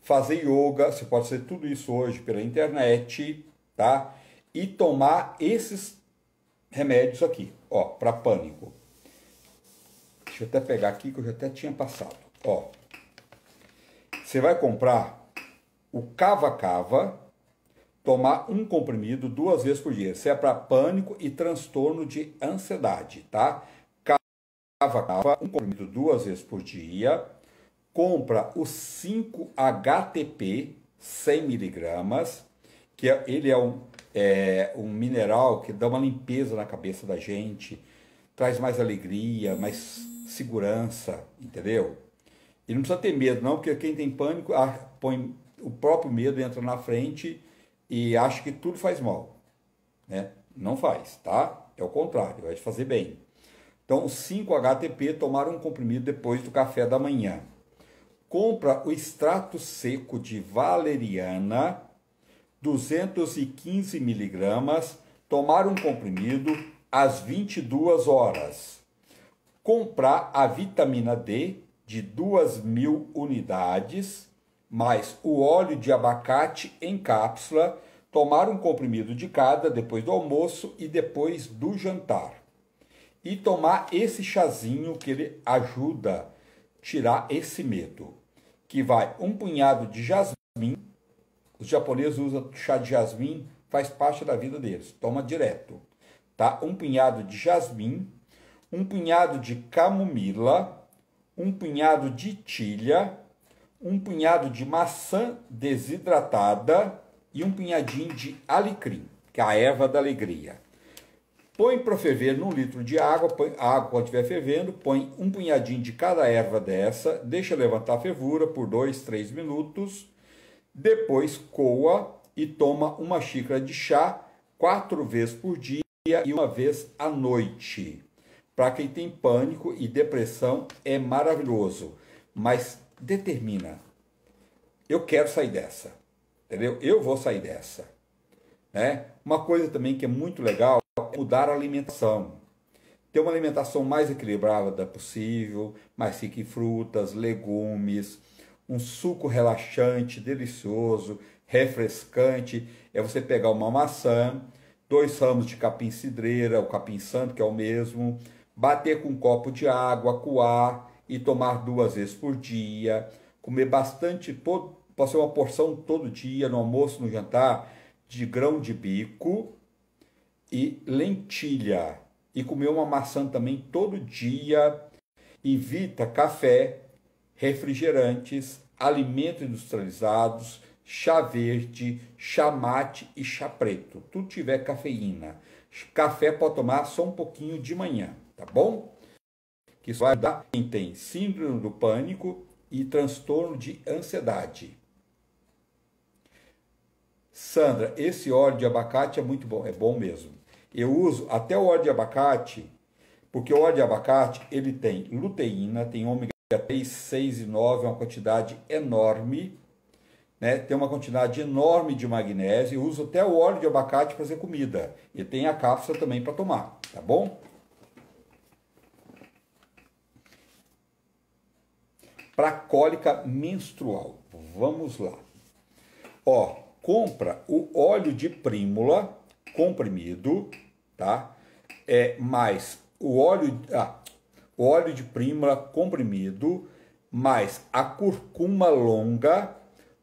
fazer yoga, você pode fazer tudo isso hoje pela internet, tá? E tomar esses remédios aqui, ó, para pânico. Deixa eu até pegar aqui que eu já até tinha passado, ó. Você vai comprar o cava-cava, tomar um comprimido duas vezes por dia. Isso é para pânico e transtorno de ansiedade, tá? Cava-cava, um comprimido duas vezes por dia compra o 5-HTP 100mg, que é, ele é um, é um mineral que dá uma limpeza na cabeça da gente, traz mais alegria, mais segurança, entendeu? E não precisa ter medo, não, porque quem tem pânico ah, põe o próprio medo, entra na frente e acha que tudo faz mal. Né? Não faz, tá? É o contrário, vai te fazer bem. Então, 5-HTP, tomar um comprimido depois do café da manhã compra o extrato seco de valeriana, 215 miligramas, tomar um comprimido às 22 horas. Comprar a vitamina D de 2 mil unidades, mais o óleo de abacate em cápsula, tomar um comprimido de cada depois do almoço e depois do jantar. E tomar esse chazinho que ele ajuda tirar esse medo que vai um punhado de jasmim. Os japoneses usam chá de jasmim, faz parte da vida deles, toma direto. Tá? Um punhado de jasmim, um punhado de camomila, um punhado de tilha, um punhado de maçã desidratada e um punhadinho de alecrim, que é a erva da alegria. Põe para ferver num litro de água, põe, a água quando estiver fervendo, põe um punhadinho de cada erva dessa, deixa levantar a fervura por 2, 3 minutos, depois coa e toma uma xícara de chá quatro vezes por dia e uma vez à noite. Para quem tem pânico e depressão é maravilhoso, mas determina. Eu quero sair dessa, entendeu? Eu vou sair dessa. Né? Uma coisa também que é muito legal mudar a alimentação. Ter uma alimentação mais equilibrada possível, mais rica em frutas, legumes, um suco relaxante, delicioso, refrescante. É você pegar uma maçã, dois ramos de capim-cidreira, o capim-santo, que é o mesmo, bater com um copo de água, coar e tomar duas vezes por dia, comer bastante, pode ser uma porção todo dia, no almoço, no jantar, de grão de bico, e lentilha. E comer uma maçã também todo dia. Evita café, refrigerantes, alimentos industrializados, chá verde, chá mate e chá preto. Tudo tiver cafeína. Café pode tomar só um pouquinho de manhã, tá bom? Que isso vai dar quem tem síndrome do pânico e transtorno de ansiedade. Sandra, esse óleo de abacate é muito bom, é bom mesmo. Eu uso até o óleo de abacate, porque o óleo de abacate ele tem luteína, tem ômega 3, 6 e 9, é uma quantidade enorme, né? tem uma quantidade enorme de magnésio. Eu uso até o óleo de abacate para fazer comida. E tem a cápsula também para tomar, tá bom? Para cólica menstrual. Vamos lá. Ó, compra o óleo de prímula comprimido tá? É mais o óleo, ah, o óleo de prima comprimido, mais a curcuma longa.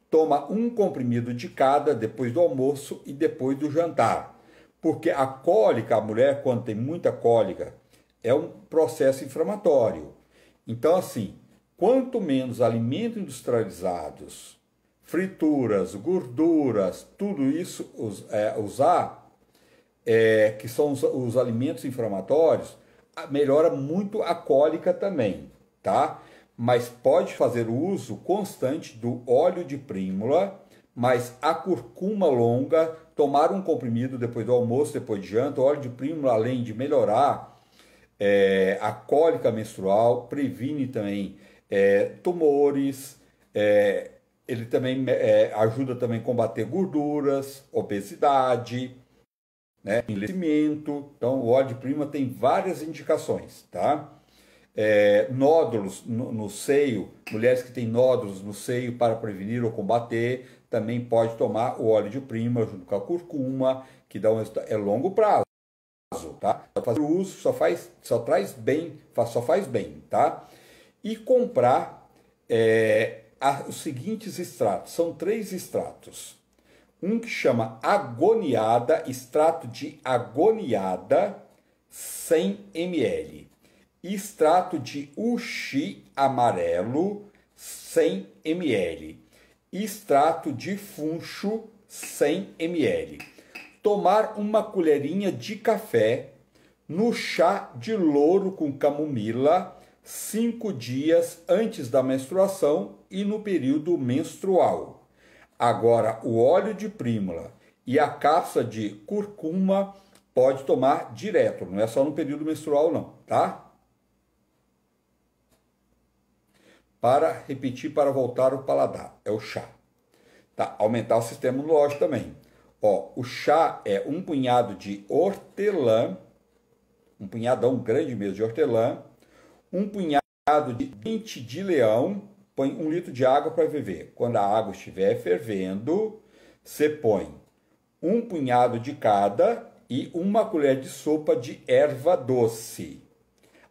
Toma um comprimido de cada depois do almoço e depois do jantar. Porque a cólica, a mulher, quando tem muita cólica, é um processo inflamatório. Então, assim, quanto menos alimentos industrializados, frituras, gorduras, tudo isso é, usar, é, que são os, os alimentos inflamatórios, melhora muito a cólica também, tá? Mas pode fazer uso constante do óleo de prímula, mas a curcuma longa, tomar um comprimido depois do almoço, depois de janta, óleo de prímula, além de melhorar é, a cólica menstrual, previne também é, tumores, é, ele também é, ajuda também a combater gorduras, obesidade, né? envelhecimento. Então, o óleo de prima tem várias indicações, tá? É, nódulos no, no, seio, mulheres que têm nódulos no seio para prevenir ou combater, também pode tomar o óleo de prima junto com a curcuma, que dá um é longo prazo, tá? Só fazer uso, só faz, só traz bem, só faz bem, tá? E comprar é, a, os seguintes extratos, são três extratos, um que chama agoniada, extrato de agoniada 100 ml, extrato de uxi amarelo 100 ml, extrato de funcho 100 ml. Tomar uma colherinha de café no chá de louro com camomila cinco dias antes da menstruação e no período menstrual. Agora, o óleo de prímula e a cápsula de curcuma pode tomar direto, não é só no período menstrual não, tá? Para repetir para voltar o paladar, é o chá. Tá, aumentar o sistema imunológico também. Ó, o chá é um punhado de hortelã, um punhadão grande mesmo de hortelã, um punhado de dente de leão, põe um litro de água para ferver. Quando a água estiver fervendo, você põe um punhado de cada e uma colher de sopa de erva doce.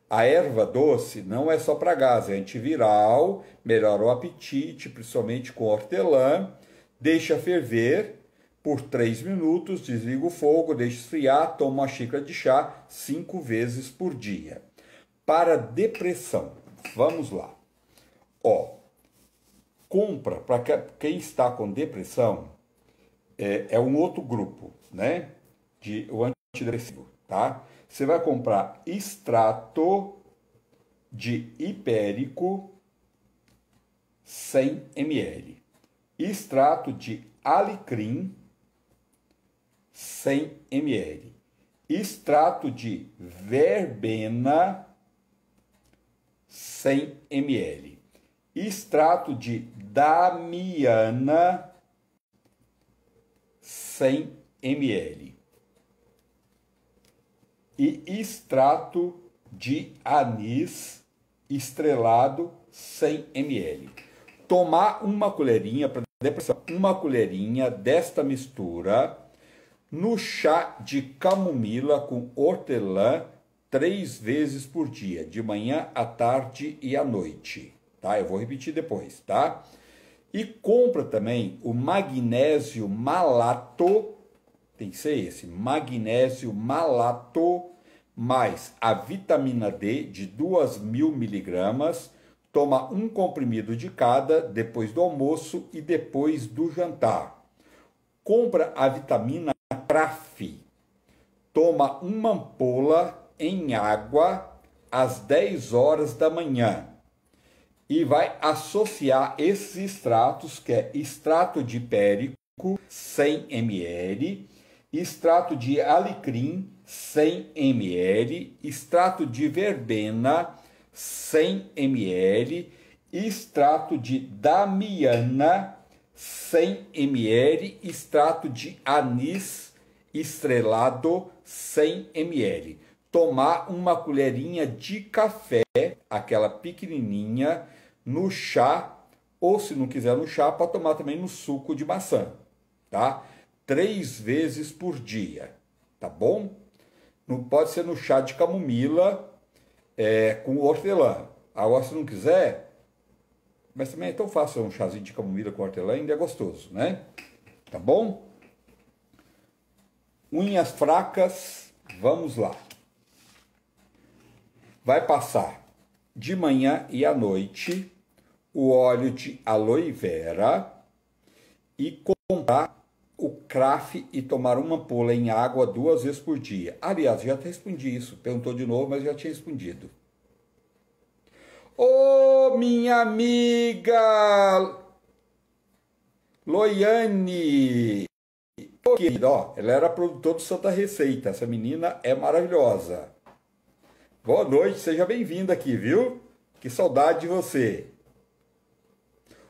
A erva doce não é só para gás, é antiviral, melhora o apetite, principalmente com hortelã. Deixa ferver por 3 minutos, desliga o fogo, deixa esfriar, toma uma xícara de chá 5 vezes por dia. Para depressão, vamos lá. Ó, compra para quem está com depressão é, é, um outro grupo, né? De o antidepressivo, tá? Você vai comprar extrato de hipérico 100 ml, extrato de alecrim 100 ml, extrato de verbena 100 ml extrato de Damiana 100 ml e extrato de anis estrelado 100 ml. Tomar uma colherinha para depressão, uma colherinha desta mistura no chá de camomila com hortelã três vezes por dia, de manhã à tarde e à noite tá? Eu vou repetir depois, tá? E compra também o magnésio malato, tem que ser esse, magnésio malato mais a vitamina D de mil miligramas, toma um comprimido de cada depois do almoço e depois do jantar. Compra a vitamina CRAF, toma uma ampola em água às 10 horas da manhã e vai associar esses extratos, que é extrato de périco 100 ml, extrato de alecrim 100 ml, extrato de verbena 100 ml, extrato de damiana 100 ml, extrato de anis estrelado 100 ml. Tomar uma colherinha de café, aquela pequenininha, no chá, ou se não quiser no chá, para tomar também no suco de maçã, tá? Três vezes por dia, tá bom? Não pode ser no chá de camomila é, com hortelã. Agora, se não quiser, mas também é tão fácil um chazinho de camomila com hortelã, ainda é gostoso, né? Tá bom? Unhas fracas, vamos lá. Vai passar de manhã e à noite o óleo de aloe vera e comprar o craft e tomar uma pula em água duas vezes por dia. Aliás, já até respondi isso. Perguntou de novo, mas já tinha respondido. Ô, oh, minha amiga Loiane! querida, ó, ela era produtora do Santa Receita. Essa menina é maravilhosa. Boa noite, seja bem-vindo aqui, viu? Que saudade de você.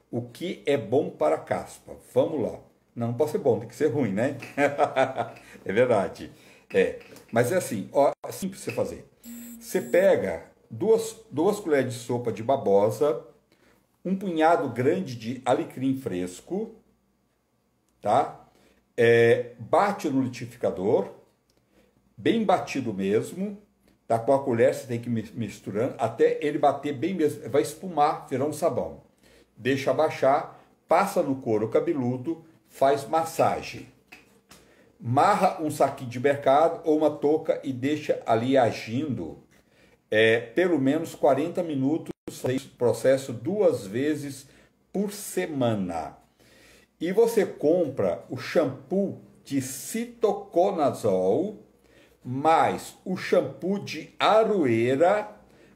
O que é bom para caspa? Vamos lá. Não pode ser bom, tem que ser ruim, né? é verdade. É. Mas é assim, ó, é simples você fazer. Você pega duas, duas colheres de sopa de babosa, um punhado grande de alecrim fresco, tá? É, bate no liquidificador, bem batido mesmo, da tá com a colher você tem que ir misturando até ele bater bem mesmo, vai espumar, virar um sabão. Deixa abaixar, passa no couro cabeludo, faz massagem. Marra um saquinho de mercado ou uma touca e deixa ali agindo é, pelo menos 40 minutos, processo duas vezes por semana. E você compra o shampoo de citoconazol mais o shampoo de aroeira,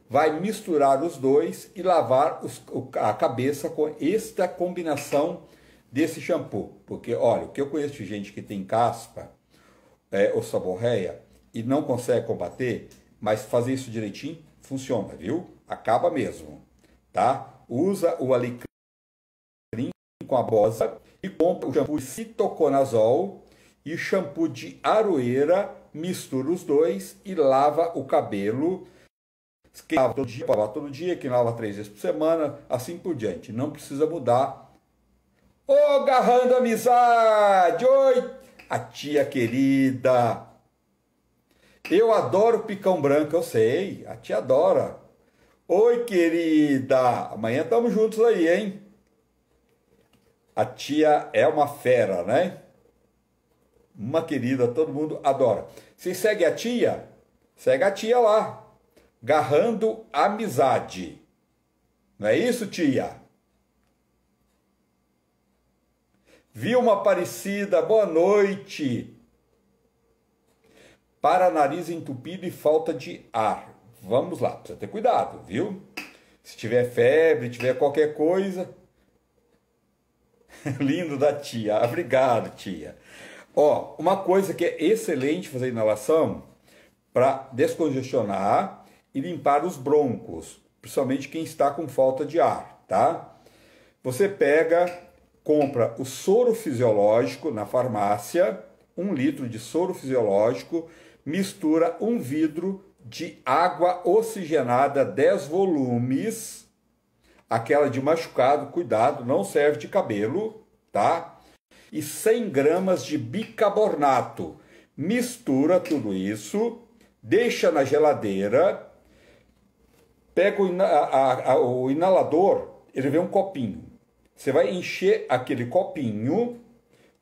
vai misturar os dois e lavar os, a cabeça com esta combinação desse shampoo. Porque, olha, o que eu conheço de gente que tem caspa é, ou saborreia e não consegue combater, mas fazer isso direitinho funciona, viu? Acaba mesmo, tá? Usa o alecrim com a bosa e compra o shampoo de citoconazol e o shampoo de aroeira mistura os dois e lava o cabelo. Quem lava todo dia, lava todo dia, quem lava três vezes por semana, assim por diante. Não precisa mudar. Ô, oh, garrando amizade! Oi, a tia querida! Eu adoro picão branco, eu sei, a tia adora. Oi, querida! Amanhã estamos juntos aí, hein? A tia é uma fera, né? uma querida, todo mundo adora. Se segue a tia, segue a tia lá, garrando amizade. Não é isso, tia? Vilma Aparecida, boa noite. Para nariz entupido e falta de ar. Vamos lá, precisa ter cuidado, viu? Se tiver febre, tiver qualquer coisa. Lindo da tia. Obrigado, tia. Ó, uma coisa que é excelente fazer inalação para descongestionar e limpar os broncos, principalmente quem está com falta de ar, tá? Você pega, compra o soro fisiológico na farmácia, um litro de soro fisiológico, mistura um vidro de água oxigenada 10 volumes, aquela de machucado, cuidado, não serve de cabelo, tá? e 100 gramas de bicarbonato. Mistura tudo isso, deixa na geladeira, pega o, a, a, o inalador, ele vem um copinho. Você vai encher aquele copinho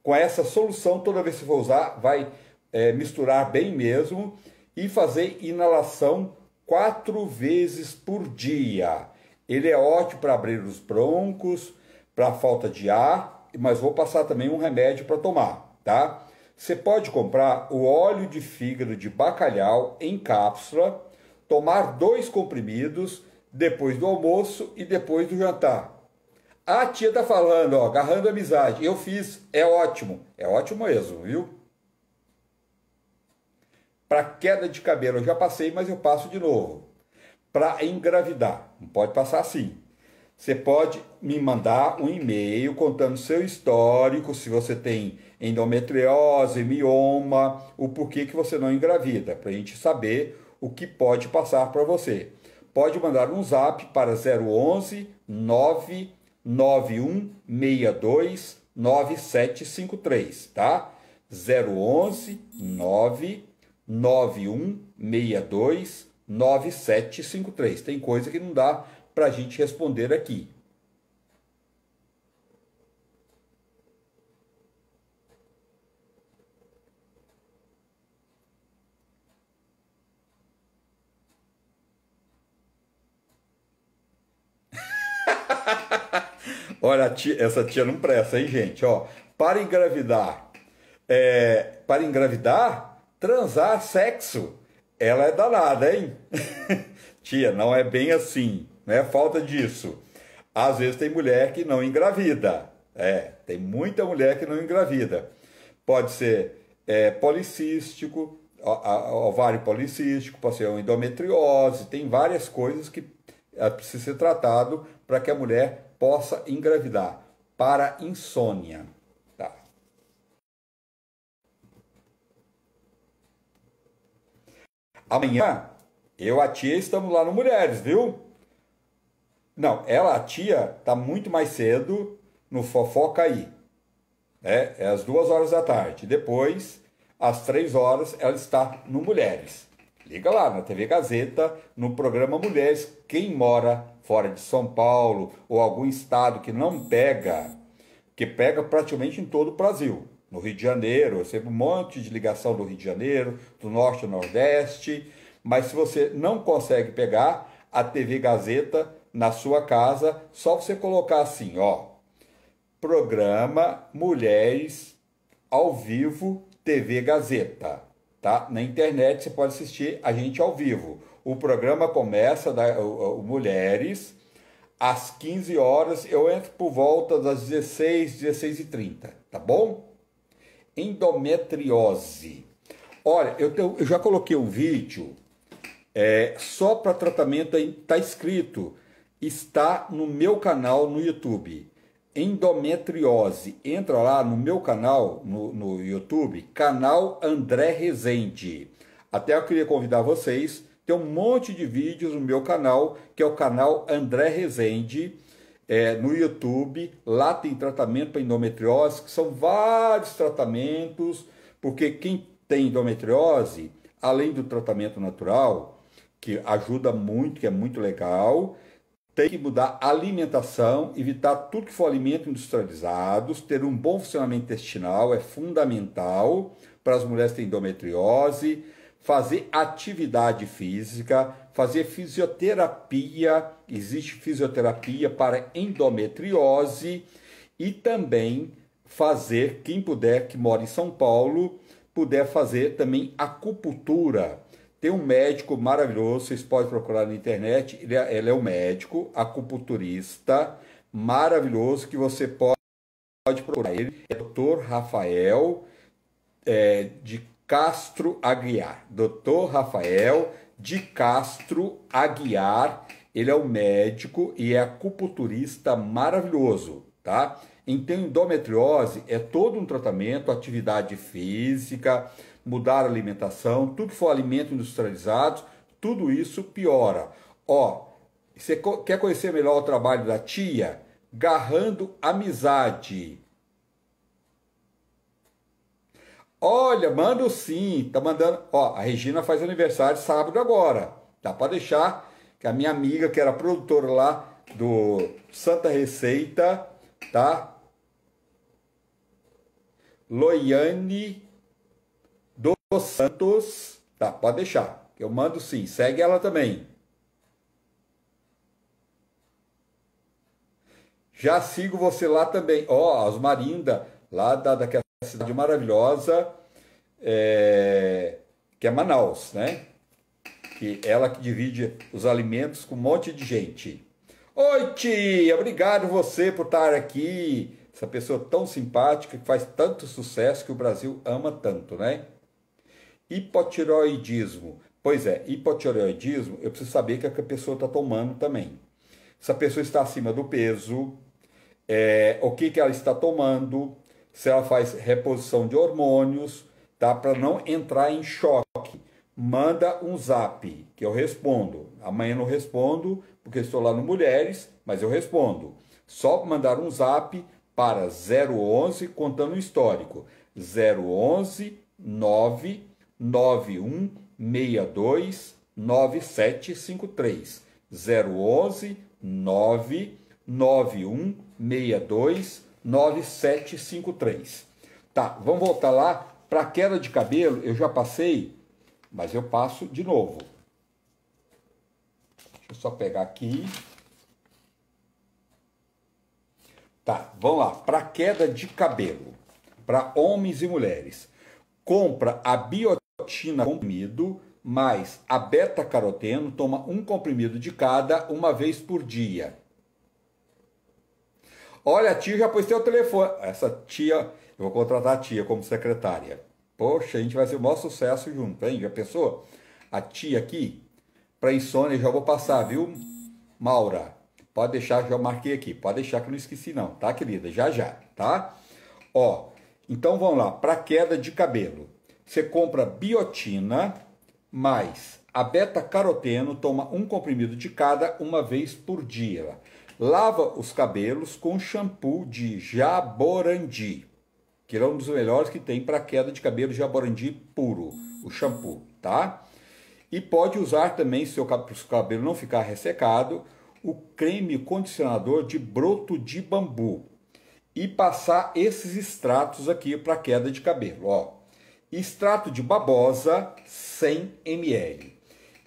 com essa solução, toda vez que for usar, vai é, misturar bem mesmo e fazer inalação quatro vezes por dia. Ele é ótimo para abrir os broncos, para falta de ar mas vou passar também um remédio para tomar, tá? Você pode comprar o óleo de fígado de bacalhau em cápsula, tomar dois comprimidos depois do almoço e depois do jantar. A tia tá falando, ó, agarrando amizade. Eu fiz, é ótimo. É ótimo mesmo, viu? Para queda de cabelo eu já passei, mas eu passo de novo. Para engravidar, não pode passar assim. Você pode me mandar um e-mail contando seu histórico, se você tem endometriose, mioma, o porquê que você não engravida, para a gente saber o que pode passar para você. Pode mandar um zap para 011 99162 9753, tá? 011 99162 9753. Tem coisa que não dá para a gente responder aqui. Olha, tia, essa tia não presta, hein, gente? Ó, para engravidar, é, para engravidar, transar sexo. Ela é danada, hein? tia, não é bem assim né? Falta disso. Às vezes tem mulher que não engravida. É, tem muita mulher que não engravida. Pode ser é, policístico, ovário policístico, pode ser endometriose, tem várias coisas que é, precisa ser tratado para que a mulher possa engravidar. Para insônia. Tá. Amanhã, eu, e a tia, estamos lá no Mulheres, viu? Não, ela, a tia, tá muito mais cedo no Fofoca aí. Né? É às duas horas da tarde. Depois, às três horas, ela está no Mulheres. Liga lá na TV Gazeta, no programa Mulheres. Quem mora fora de São Paulo ou algum estado que não pega, que pega praticamente em todo o Brasil. No Rio de Janeiro, eu recebo um monte de ligação do Rio de Janeiro, do Norte ao Nordeste. Mas se você não consegue pegar, a TV Gazeta na sua casa, só você colocar assim, ó, programa Mulheres ao vivo TV Gazeta, tá? Na internet você pode assistir a gente ao vivo. O programa começa da o, o Mulheres às 15 horas, eu entro por volta das 16, 16 e 30, tá bom? Endometriose. Olha, eu, tenho, eu já coloquei um vídeo é, só para tratamento, tá escrito está no meu canal no YouTube. Endometriose. Entra lá no meu canal no, no YouTube, canal André Rezende. Até eu queria convidar vocês, tem um monte de vídeos no meu canal, que é o canal André Rezende. É, no YouTube. Lá tem tratamento para endometriose, que são vários tratamentos, porque quem tem endometriose, além do tratamento natural, que ajuda muito, que é muito legal, tem que mudar a alimentação, evitar tudo que for alimento industrializados, ter um bom funcionamento intestinal é fundamental para as mulheres que têm endometriose, fazer atividade física, fazer fisioterapia, existe fisioterapia para endometriose e também fazer quem puder que mora em São Paulo puder fazer também acupuntura tem um médico maravilhoso, vocês podem procurar na internet. Ele é, ele é um médico, acupunturista, maravilhoso, que você pode, pode procurar. Ele é Dr. Rafael é, de Castro Aguiar. Dr. Rafael de Castro Aguiar. Ele é um médico e é acupunturista maravilhoso, tá? Então, endometriose é todo um tratamento, atividade física, mudar a alimentação, tudo que for alimento industrializado, tudo isso piora. Ó, você quer conhecer melhor o trabalho da tia? Garrando amizade. Olha, manda sim, tá mandando. Ó, a Regina faz aniversário sábado agora. Dá para deixar que a minha amiga, que era produtora lá do Santa Receita, tá? Loiane Santos. Tá, pode deixar. Eu mando sim. Segue ela também. Já sigo você lá também. Ó, oh, Osmarinda, lá da, daquela cidade maravilhosa, é, que é Manaus, né? Que ela que divide os alimentos com um monte de gente. Oi, tia! Obrigado você por estar aqui. Essa pessoa tão simpática que faz tanto sucesso que o Brasil ama tanto, né? hipotiroidismo. Pois é, hipotiroidismo, eu preciso saber o que é a pessoa está tomando também. Se a pessoa está acima do peso, é, o que, que ela está tomando, se ela faz reposição de hormônios, tá? Para não entrar em choque. Manda um zap que eu respondo. Amanhã não respondo, porque estou lá no Mulheres, mas eu respondo. Só mandar um zap para 011 contando o histórico. 011 9 9162 9753 011 99162 Tá, vamos voltar lá para queda de cabelo, eu já passei, mas eu passo de novo. Deixa eu só pegar aqui. Tá, vamos lá, para queda de cabelo, para homens e mulheres. Compra a bio carotina comprimido mais a beta-caroteno, toma um comprimido de cada uma vez por dia. Olha, a tia já pôs seu telefone. Essa tia, eu vou contratar a tia como secretária. Poxa, a gente vai ser o maior sucesso junto, hein? Já pensou? A tia aqui, para insônia, já vou passar, viu? Maura, pode deixar, já marquei aqui. Pode deixar que eu não esqueci, não, tá, querida? Já já, tá? Ó, então vamos lá, para queda de cabelo. Você compra biotina mais a beta-caroteno, toma um comprimido de cada uma vez por dia. Lava os cabelos com shampoo de jaborandi, que é um dos melhores que tem para queda de cabelo jaborandi puro, o shampoo, tá? E pode usar também, se o cabelo não ficar ressecado, o creme condicionador de broto de bambu e passar esses extratos aqui para queda de cabelo, ó extrato de babosa 100 ml,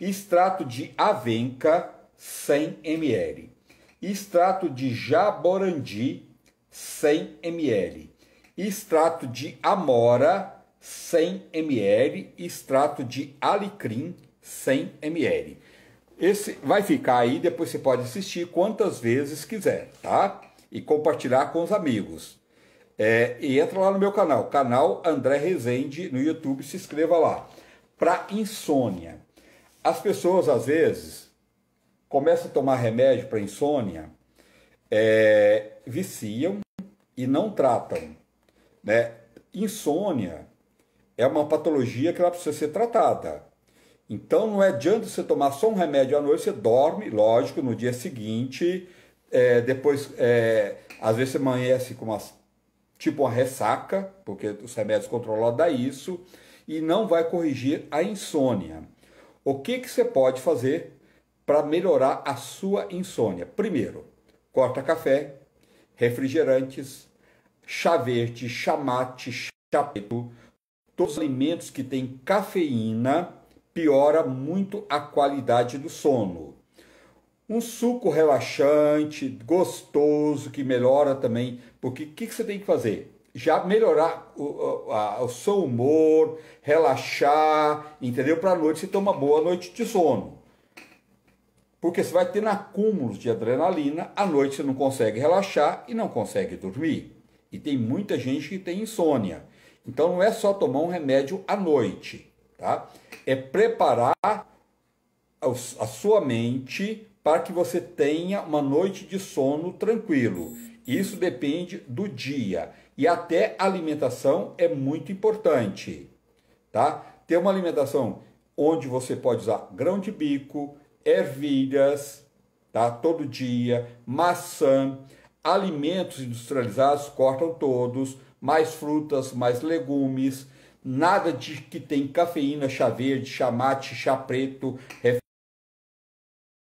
extrato de avenca 100 ml, extrato de jaborandi 100 ml, extrato de amora 100 ml, extrato de alecrim 100 ml. Esse vai ficar aí, depois você pode assistir quantas vezes quiser, tá? E compartilhar com os amigos. É, e entra lá no meu canal, canal André Rezende no YouTube, se inscreva lá. Para insônia. As pessoas, às vezes, começam a tomar remédio para insônia, é, viciam e não tratam. Né? Insônia é uma patologia que ela precisa ser tratada. Então não é adianta você tomar só um remédio à noite, você dorme, lógico, no dia seguinte, é, depois, é, às vezes você amanhece com umas tipo a ressaca, porque os remédios controlados dá isso, e não vai corrigir a insônia. O que, que você pode fazer para melhorar a sua insônia? Primeiro, corta café, refrigerantes, chá verde, chá mate, chá preto, todos os alimentos que têm cafeína piora muito a qualidade do sono. Um suco relaxante, gostoso, que melhora também. Porque o que, que, você tem que fazer? Já melhorar o, a, o seu humor, relaxar, entendeu? Para a noite você ter uma boa noite de sono. Porque você vai ter acúmulos de adrenalina, à noite você não consegue relaxar e não consegue dormir. E tem muita gente que tem insônia. Então não é só tomar um remédio à noite, tá? É preparar a sua mente para que você tenha uma noite de sono tranquilo. Isso depende do dia. E até alimentação é muito importante. Tá? Ter uma alimentação onde você pode usar grão de bico, ervilhas, tá? todo dia, maçã, alimentos industrializados, cortam todos, mais frutas, mais legumes, nada de que tem cafeína, chá verde, chá mate, chá preto,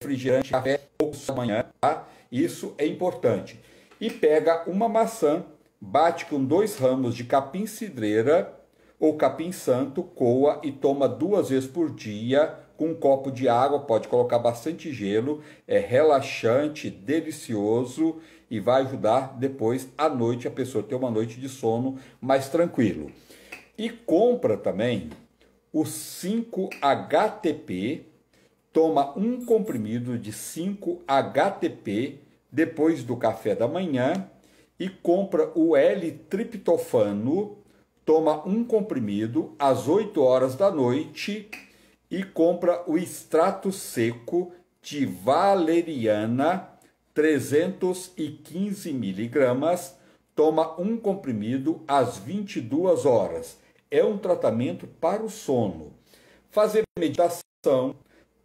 refrigerante, café poucos da manhã, tá? Isso é importante. E pega uma maçã, bate com dois ramos de capim cidreira ou capim santo, coa e toma duas vezes por dia com um copo de água, pode colocar bastante gelo, é relaxante, delicioso e vai ajudar depois à noite a pessoa ter uma noite de sono mais tranquilo. E compra também o 5-HTP, toma um comprimido de 5-HTP depois do café da manhã e compra o L-triptofano, toma um comprimido às 8 horas da noite e compra o extrato seco de valeriana 315 miligramas, toma um comprimido às 22 horas. É um tratamento para o sono. Fazer meditação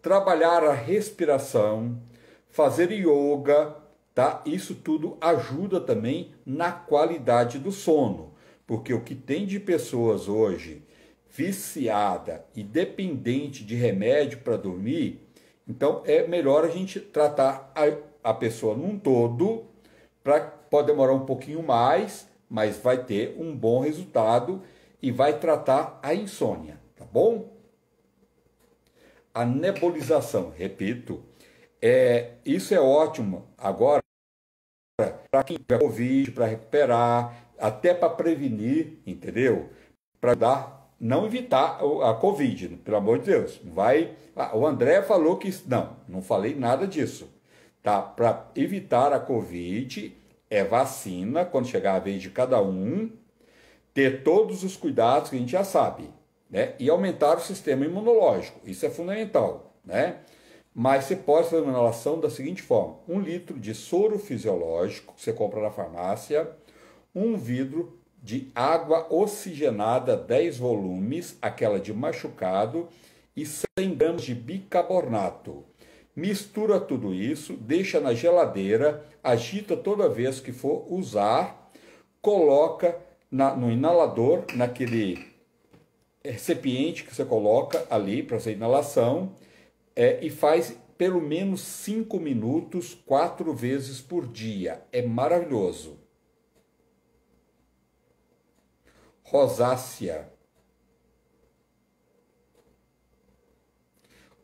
trabalhar a respiração, fazer yoga, tá? Isso tudo ajuda também na qualidade do sono, porque o que tem de pessoas hoje viciada e dependente de remédio para dormir, então é melhor a gente tratar a, a pessoa num todo, para pode demorar um pouquinho mais, mas vai ter um bom resultado e vai tratar a insônia, tá bom? a nebulização. Repito, é, isso é ótimo agora para quem tiver Covid, para recuperar, até para prevenir, entendeu? Para dar, não evitar a Covid, pelo amor de Deus. Vai. o André falou que. Não, não falei nada disso. Tá? Para evitar a Covid, é vacina, quando chegar a vez de cada um, ter todos os cuidados que a gente já sabe né? e aumentar o sistema imunológico. Isso é fundamental. Né? Mas você pode fazer uma inalação da seguinte forma: um litro de soro fisiológico que você compra na farmácia, um vidro de água oxigenada 10 volumes, aquela de machucado, e 100 gramas de bicarbonato. Mistura tudo isso, deixa na geladeira, agita toda vez que for usar, coloca na, no inalador, naquele é, recipiente que você coloca ali para fazer inalação é, e faz pelo menos 5 minutos, quatro vezes por dia. É maravilhoso. Rosácea.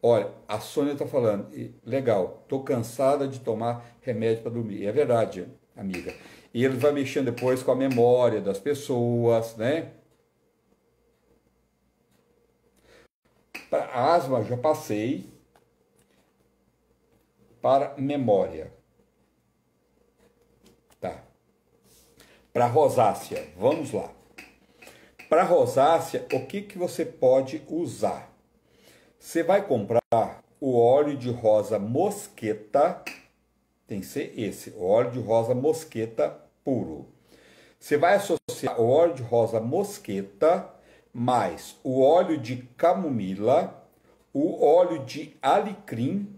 Olha, a Sônia está falando, legal, tô cansada de tomar remédio para dormir. É verdade, amiga. E ele vai mexendo depois com a memória das pessoas, né? Para asma, já passei. Para memória. Tá. Para rosácea, vamos lá. Para rosácea, o que, que você pode usar? Você vai comprar o óleo de rosa mosqueta, tem que ser esse, o óleo de rosa mosqueta puro. Você vai associar o óleo de rosa mosqueta mais o óleo de camomila, o óleo de alecrim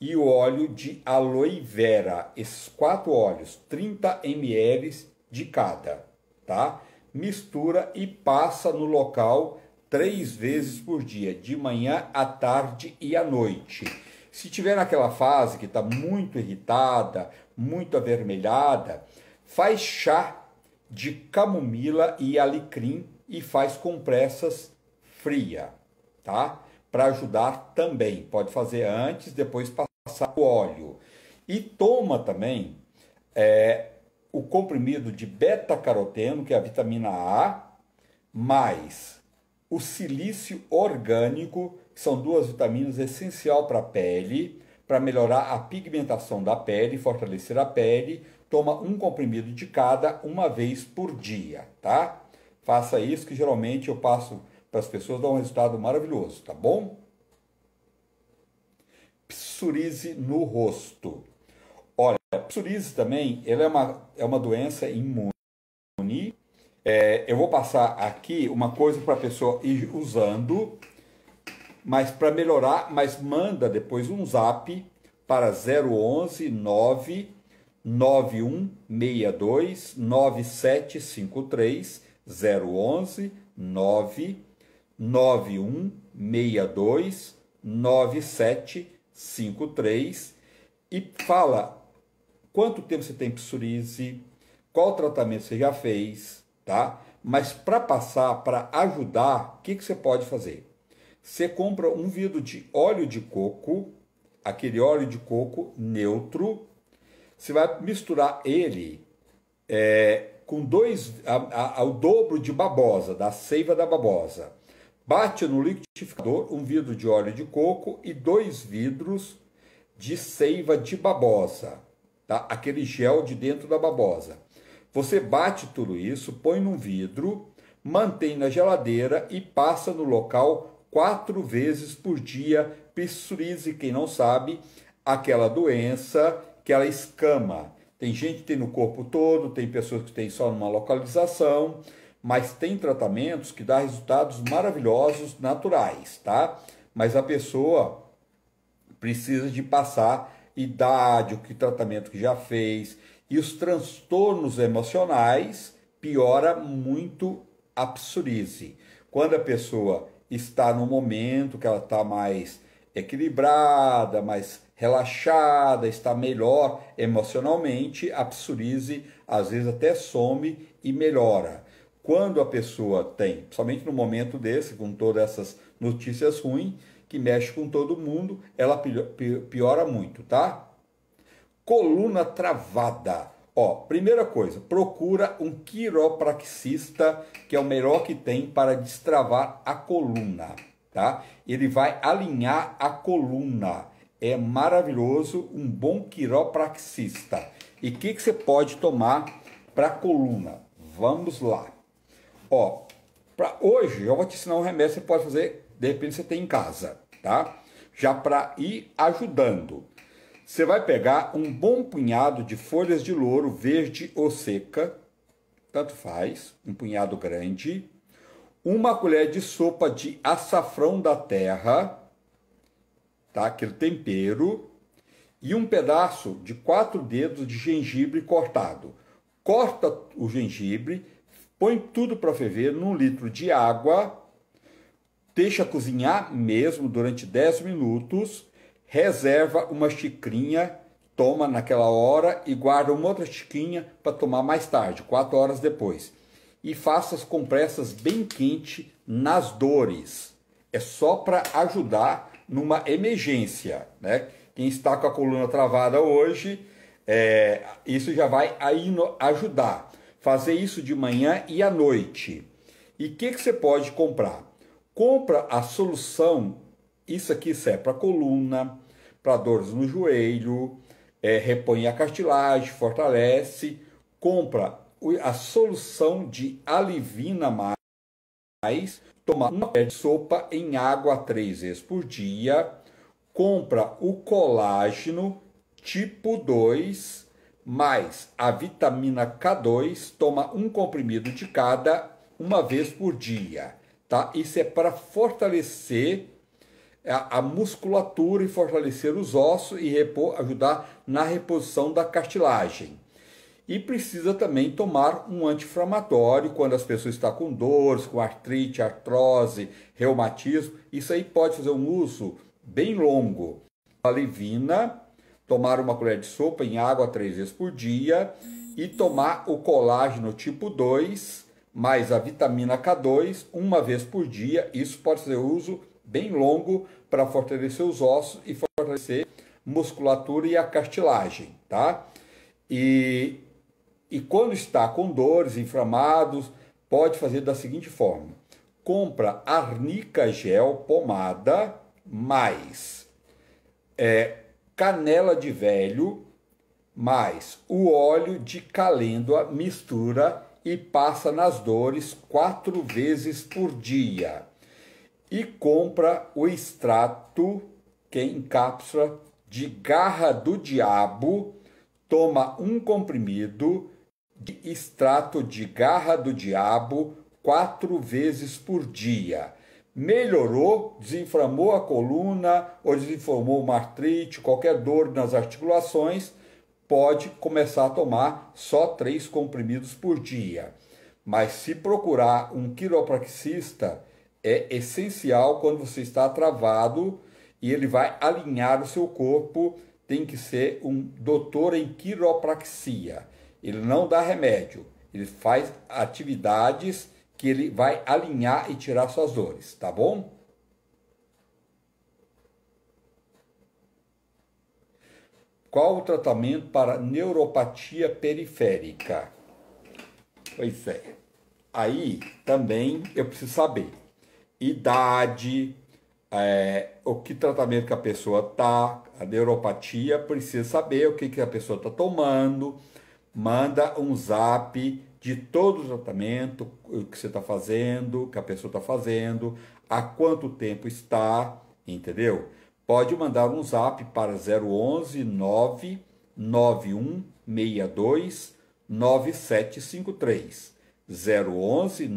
e o óleo de aloe vera. Esses quatro óleos, 30 ml de cada, tá? Mistura e passa no local três vezes por dia, de manhã, à tarde e à noite. Se tiver naquela fase que está muito irritada, muito avermelhada, faz chá de camomila e alecrim e faz compressas fria, tá? Para ajudar também. Pode fazer antes, depois passar o óleo. E toma também é, o comprimido de beta-caroteno, que é a vitamina A, mais o silício orgânico, que são duas vitaminas essencial para a pele, para melhorar a pigmentação da pele, fortalecer a pele. Toma um comprimido de cada uma vez por dia, tá? Faça isso que geralmente eu passo para as pessoas, dá um resultado maravilhoso, tá bom? Psoríase no rosto. Olha, psoríase também ela é, uma, é uma doença imune. É, eu vou passar aqui uma coisa para a pessoa ir usando, mas para melhorar, mas manda depois um zap para 011 9162 9753 011 9162 9753 e fala quanto tempo você tem psoríase, qual tratamento você já fez, tá? Mas para passar, para ajudar, o que, que você pode fazer? Você compra um vidro de óleo de coco, aquele óleo de coco neutro, você vai misturar ele é, com dois ao dobro de babosa, da seiva da babosa. Bate no liquidificador um vidro de óleo de coco e dois vidros de seiva de babosa, tá? aquele gel de dentro da babosa. Você bate tudo isso, põe num vidro, mantém na geladeira e passa no local quatro vezes por dia. Pissurize, quem não sabe, aquela doença que ela escama, tem gente que tem no corpo todo, tem pessoas que tem só numa localização, mas tem tratamentos que dá resultados maravilhosos, naturais, tá? Mas a pessoa precisa de passar idade, o que tratamento que já fez, e os transtornos emocionais piora muito a psoríase. Quando a pessoa está no momento que ela está mais equilibrada, mais relaxada, está melhor emocionalmente, a psoríase às vezes até some e melhora. Quando a pessoa tem, somente no momento desse, com todas essas notícias ruins, que mexe com todo mundo, ela piora muito, tá? Coluna travada. Ó, primeira coisa, procura um quiropraxista, que é o melhor que tem para destravar a coluna, tá? Ele vai alinhar a coluna é maravilhoso, um bom quiropraxista. E o que, que você pode tomar para coluna? Vamos lá. Ó, para hoje eu vou te ensinar um remédio que você pode fazer, de repente você tem em casa, tá? Já para ir ajudando. Você vai pegar um bom punhado de folhas de louro verde ou seca, tanto faz, um punhado grande, uma colher de sopa de açafrão da terra, tá? aquele tempero, e um pedaço de quatro dedos de gengibre cortado. Corta o gengibre, põe tudo para ferver num litro de água, deixa cozinhar mesmo durante 10 minutos, reserva uma xicrinha, toma naquela hora e guarda uma outra xicrinha para tomar mais tarde, quatro horas depois. E faça as compressas bem quente nas dores. É só para ajudar numa emergência, né? Quem está com a coluna travada hoje, é, isso já vai ajudar. Fazer isso de manhã e à noite. E o que, que você pode comprar? Compra a solução. Isso aqui serve para coluna, para dores no joelho, é, repõe a cartilagem, fortalece. Compra a solução de alivina mais tomar uma pé de sopa em água três vezes por dia, compra o colágeno tipo 2 mais a vitamina K2, toma um comprimido de cada uma vez por dia, tá? Isso é para fortalecer a, a musculatura e fortalecer os ossos e repor, ajudar na reposição da cartilagem e precisa também tomar um anti-inflamatório quando as pessoas estão com dores, com artrite, artrose, reumatismo. Isso aí pode fazer um uso bem longo. A levina, tomar uma colher de sopa em água três vezes por dia e tomar o colágeno tipo 2 mais a vitamina K2 uma vez por dia. Isso pode ser uso bem longo para fortalecer os ossos e fortalecer musculatura e a cartilagem, tá? E e quando está com dores, inflamados, pode fazer da seguinte forma: compra arnica gel pomada mais é, canela de velho mais o óleo de calêndula mistura e passa nas dores quatro vezes por dia e compra o extrato que é encapsula de garra do diabo toma um comprimido de extrato de garra do diabo quatro vezes por dia. Melhorou, desinflamou a coluna ou desinflamou uma artrite, qualquer dor nas articulações, pode começar a tomar só três comprimidos por dia. Mas se procurar um quiropraxista, é essencial quando você está travado e ele vai alinhar o seu corpo. Tem que ser um doutor em quiropraxia. Ele não dá remédio, ele faz atividades que ele vai alinhar e tirar suas dores, tá bom? Qual o tratamento para neuropatia periférica? Pois é. Aí também eu preciso saber idade, é, o que tratamento que a pessoa tá, a neuropatia, precisa saber o que, que a pessoa está tomando manda um zap de todo o tratamento que você está fazendo, que a pessoa está fazendo, há quanto tempo está, entendeu? Pode mandar um zap para 011 99162 9753 011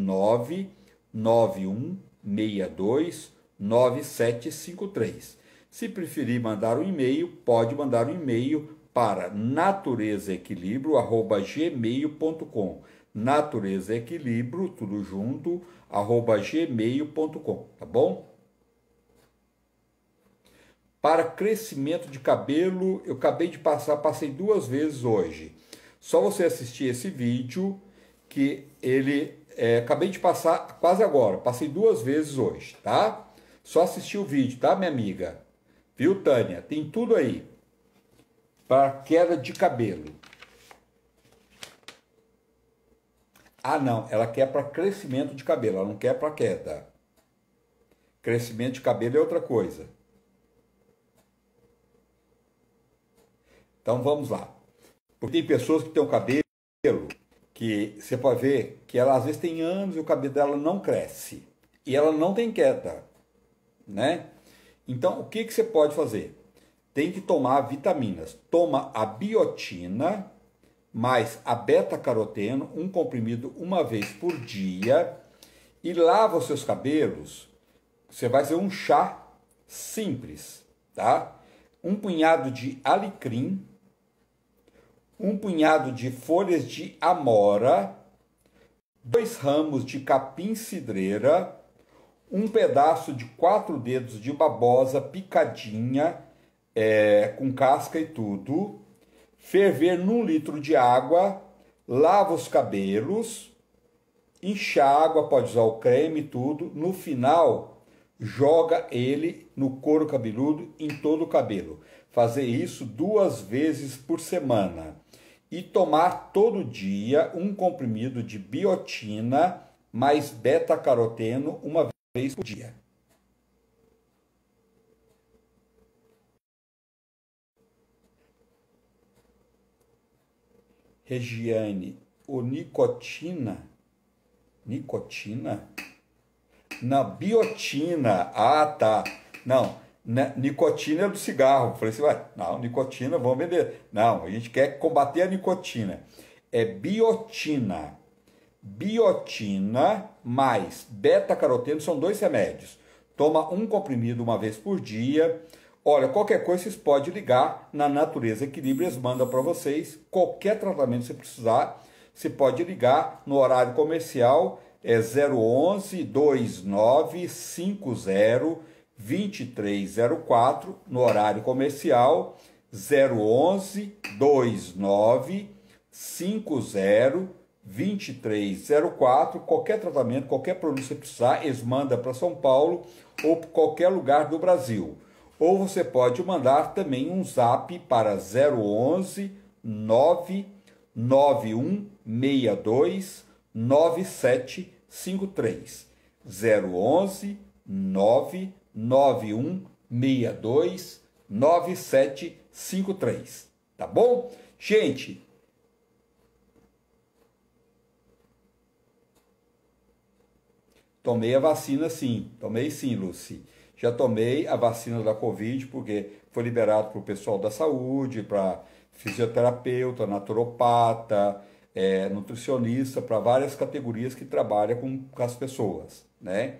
99162 9753. Se preferir mandar um e-mail, pode mandar um e-mail para Natureza Equilíbrio, tudo junto @gmail.com, tá bom? Para crescimento de cabelo, eu acabei de passar, passei duas vezes hoje. Só você assistir esse vídeo que ele é, acabei de passar quase agora, passei duas vezes hoje, tá? Só assistir o vídeo, tá, minha amiga? Viu, Tânia? Tem tudo aí para queda de cabelo. Ah, não, ela quer para crescimento de cabelo, ela não quer para queda. Crescimento de cabelo é outra coisa. Então vamos lá. Porque tem pessoas que têm o cabelo que você pode ver que ela às vezes tem anos e o cabelo dela não cresce. E ela não tem queda, né? Então o que, que você pode fazer? tem que tomar vitaminas. Toma a biotina mais a beta-caroteno, um comprimido uma vez por dia, e lava os seus cabelos. Você vai fazer um chá simples, tá? Um punhado de alecrim, um punhado de folhas de amora, dois ramos de capim cidreira, um pedaço de quatro dedos de babosa picadinha é, com casca e tudo, ferver num litro de água, lava os cabelos, enxágua, pode usar o creme e tudo. No final, joga ele no couro cabeludo em todo o cabelo. Fazer isso duas vezes por semana e tomar todo dia um comprimido de biotina mais beta-caroteno uma vez por dia. Regiane, o nicotina, nicotina? Na biotina, ah tá, não, na, né, nicotina é do cigarro. falei assim, vai, não, nicotina, vamos vender. Não, a gente quer combater a nicotina. É biotina. Biotina mais beta-caroteno são dois remédios. Toma um comprimido uma vez por dia, Olha, qualquer coisa vocês podem ligar na Natureza Equilíbrios, manda para vocês. Qualquer tratamento que você precisar, você pode ligar no horário comercial, é 011 2950 2304, no horário comercial, 011 2950 2304, qualquer tratamento, qualquer produto que você precisar, eles mandam para São Paulo ou para qualquer lugar do Brasil ou você pode mandar também um zap para 011 99162 9753 011 99162 9753, tá bom? Gente, tomei a vacina sim, tomei sim, Lucy já tomei a vacina da Covid, porque foi liberado para o pessoal da saúde, para fisioterapeuta, naturopata, é, nutricionista, para várias categorias que trabalham com, com as pessoas, né?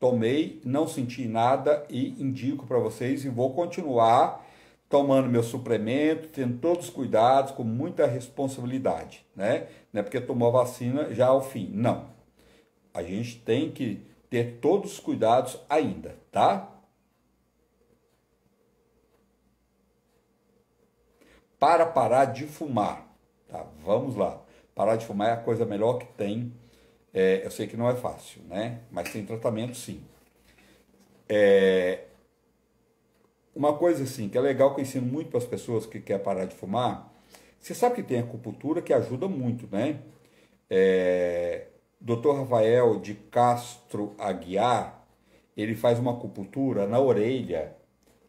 Tomei, não senti nada e indico para vocês e vou continuar tomando meu suplemento, tendo todos os cuidados, com muita responsabilidade, né? Não é porque tomou a vacina já ao é fim, não. A gente tem que ter todos os cuidados ainda, tá? Para parar de fumar, tá? Vamos lá. Parar de fumar é a coisa melhor que tem. É, eu sei que não é fácil, né? Mas tem tratamento sim. É, uma coisa assim que é legal que eu ensino muito para as pessoas que querem parar de fumar. Você sabe que tem acupuntura que ajuda muito, né? É, Dr. Rafael de Castro Aguiar, ele faz uma acupuntura na orelha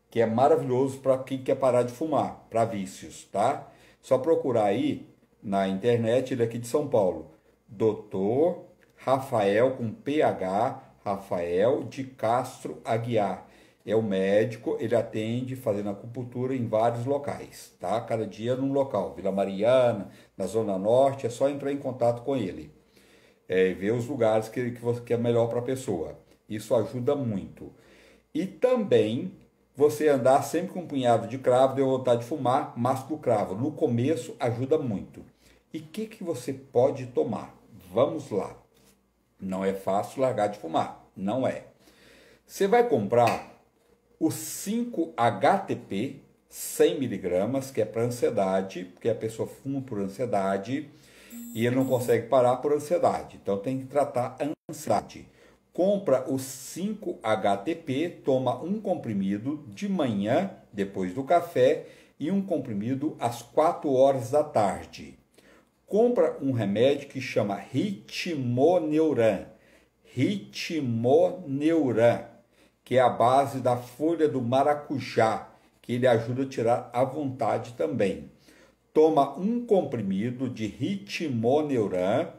que é maravilhoso para quem quer parar de fumar, para vícios, tá? Só procurar aí na internet, ele é aqui de São Paulo. Dr. Rafael com PH, Rafael de Castro Aguiar. É o médico, ele atende fazendo acupuntura em vários locais, tá? Cada dia num local, Vila Mariana, na Zona Norte, é só entrar em contato com ele é, ver os lugares que, que, você, que é melhor para a pessoa. Isso ajuda muito. E também você andar sempre com um punhado de cravo, deu vontade de fumar, mas do cravo. No começo ajuda muito. E o que, que você pode tomar? Vamos lá. Não é fácil largar de fumar, não é. Você vai comprar o 5-HTP 100 miligramas, que é para ansiedade, porque a pessoa fuma por ansiedade e ele não consegue parar por ansiedade. Então tem que tratar a ansiedade. Compra o 5-HTP, toma um comprimido de manhã, depois do café, e um comprimido às 4 horas da tarde. Compra um remédio que chama Ritmoneuran. Ritmoneuran, que é a base da folha do maracujá, que ele ajuda a tirar a vontade também toma um comprimido de ritimoneuran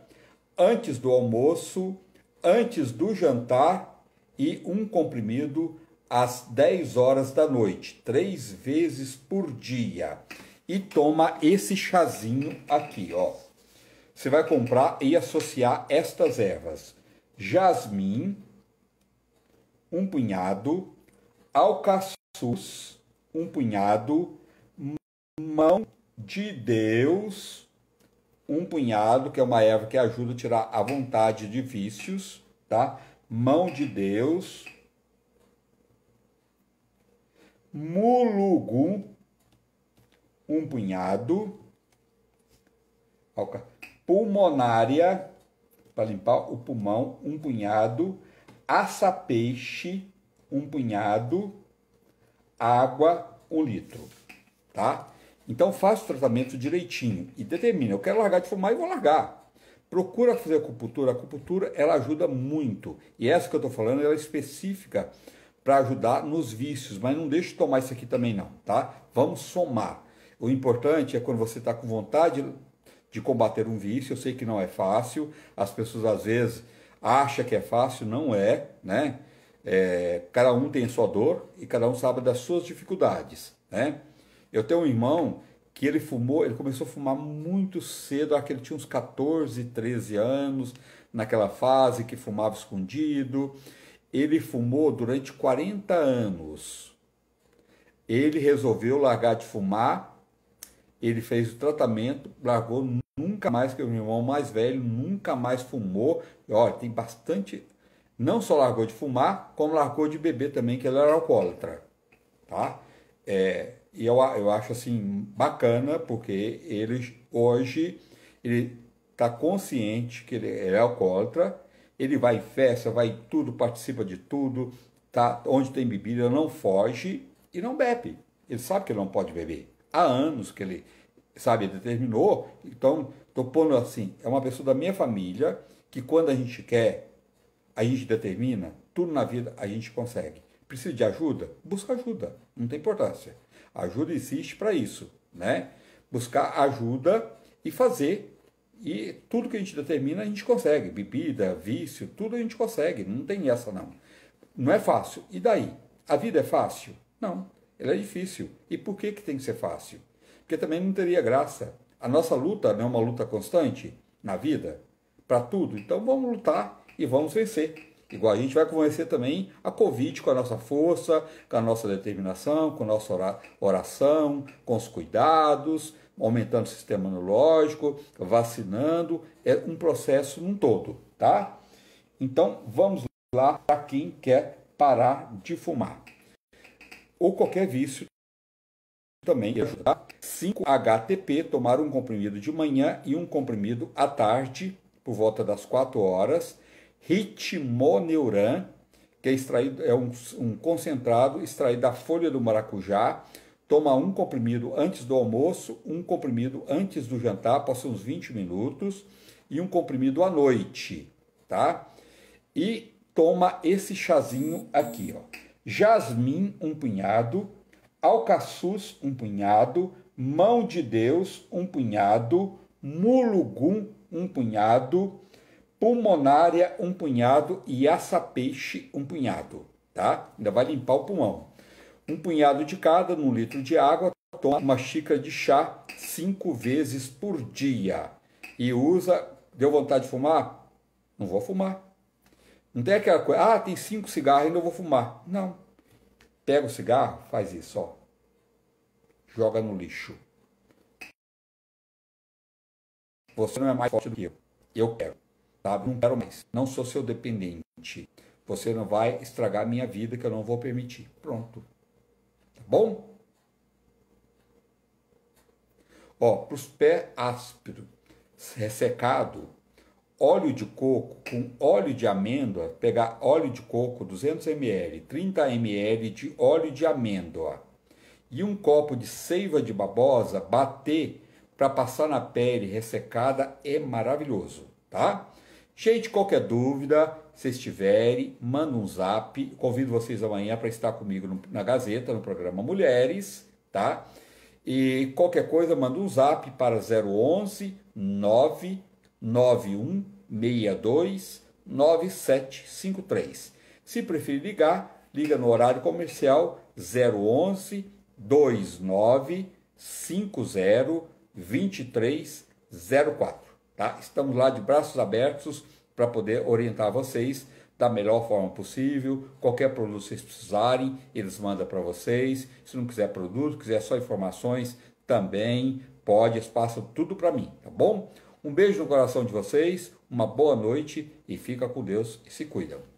antes do almoço, antes do jantar e um comprimido às 10 horas da noite, três vezes por dia. E toma esse chazinho aqui, ó. Você vai comprar e associar estas ervas: jasmim, um punhado, alcaçuz, um punhado, mão de Deus um punhado, que é uma erva que ajuda a tirar a vontade de vícios, tá? Mão de Deus. Mulugu, um punhado. Pulmonária, para limpar o pulmão, um punhado. Aça-peixe, um punhado. Água, um litro, tá? Então faça o tratamento direitinho e determine. eu quero largar de fumar e vou largar. Procura fazer acupuntura, a acupuntura ela ajuda muito. E essa que eu estou falando ela é específica para ajudar nos vícios, mas não deixe de tomar isso aqui também não, tá? Vamos somar. O importante é quando você está com vontade de combater um vício, eu sei que não é fácil, as pessoas às vezes acham que é fácil, não é, né? É, cada um tem a sua dor e cada um sabe das suas dificuldades, né? Eu tenho um irmão que ele fumou, ele começou a fumar muito cedo, que ele tinha uns 14, 13 anos, naquela fase que fumava escondido. Ele fumou durante 40 anos. Ele resolveu largar de fumar, ele fez o tratamento, largou nunca mais, que o meu irmão mais velho nunca mais fumou. E, olha, tem bastante. Não só largou de fumar, como largou de beber também, que ele era alcoólatra. Tá? É, e eu, eu acho assim bacana, porque eles hoje ele está consciente que ele é alcoólatra, ele vai em festa, vai em tudo, participa de tudo, tá onde tem bebida, não foge e não bebe. Ele sabe que ele não pode beber. Há anos que ele, sabe, determinou. Então, estou pondo assim, é uma pessoa da minha família que quando a gente quer, a gente determina, tudo na vida a gente consegue. Precisa de ajuda? Busca ajuda, não tem importância ajuda existe para isso, né? Buscar ajuda e fazer. E tudo que a gente determina a gente consegue, bebida, vício, tudo a gente consegue, não tem essa não. Não é fácil. E daí? A vida é fácil? Não, ela é difícil. E por que, que tem que ser fácil? Porque também não teria graça. A nossa luta não é uma luta constante na vida, para tudo. Então vamos lutar e vamos vencer. Igual a gente vai convencer também a Covid com a nossa força, com a nossa determinação, com a nossa oração, com os cuidados, aumentando o sistema imunológico, vacinando, é um processo num todo, tá? Então vamos lá para quem quer parar de fumar. Ou qualquer vício também ajudar. 5-HTP, tá? tomar um comprimido de manhã e um comprimido à tarde, por volta das 4 horas Ritmoneuran, que é, extraído, é um, um concentrado extraído da folha do maracujá. Toma um comprimido antes do almoço, um comprimido antes do jantar, passa uns 20 minutos, e um comprimido à noite, tá? E toma esse chazinho aqui, ó. Jasmim, um punhado, alcaçuz, um punhado, mão de Deus, um punhado, mulugum, um punhado, pulmonária um punhado e peixe um punhado, tá? Ainda vai limpar o pulmão. Um punhado de cada num litro de água, toma uma xícara de chá cinco vezes por dia e usa. Deu vontade de fumar? Não vou fumar. Não tem aquela coisa, ah, tem cinco cigarros, e não vou fumar. Não. Pega o cigarro, faz isso, ó. Joga no lixo. Você não é mais forte do que eu. Eu quero. Não quero mais, não sou seu dependente. Você não vai estragar a minha vida que eu não vou permitir. Pronto. Tá bom? Ó, para os pés áspero, ressecado, óleo de coco com óleo de amêndoa, pegar óleo de coco 200 ml, 30 ml de óleo de amêndoa e um copo de seiva de babosa, bater para passar na pele ressecada é maravilhoso, tá? Gente, qualquer dúvida, se estiverem, manda um zap. Convido vocês amanhã para estar comigo no, na Gazeta, no programa Mulheres, tá? E qualquer coisa, manda um zap para 011 99162 9753. Se preferir ligar, liga no horário comercial 011 29 50 2304. Tá? Estamos lá de braços abertos para poder orientar vocês da melhor forma possível. Qualquer produto que vocês precisarem, eles mandam para vocês. Se não quiser produto, quiser só informações, também pode. Eles passam tudo para mim, tá bom? Um beijo no coração de vocês, uma boa noite e fica com Deus e se cuidam.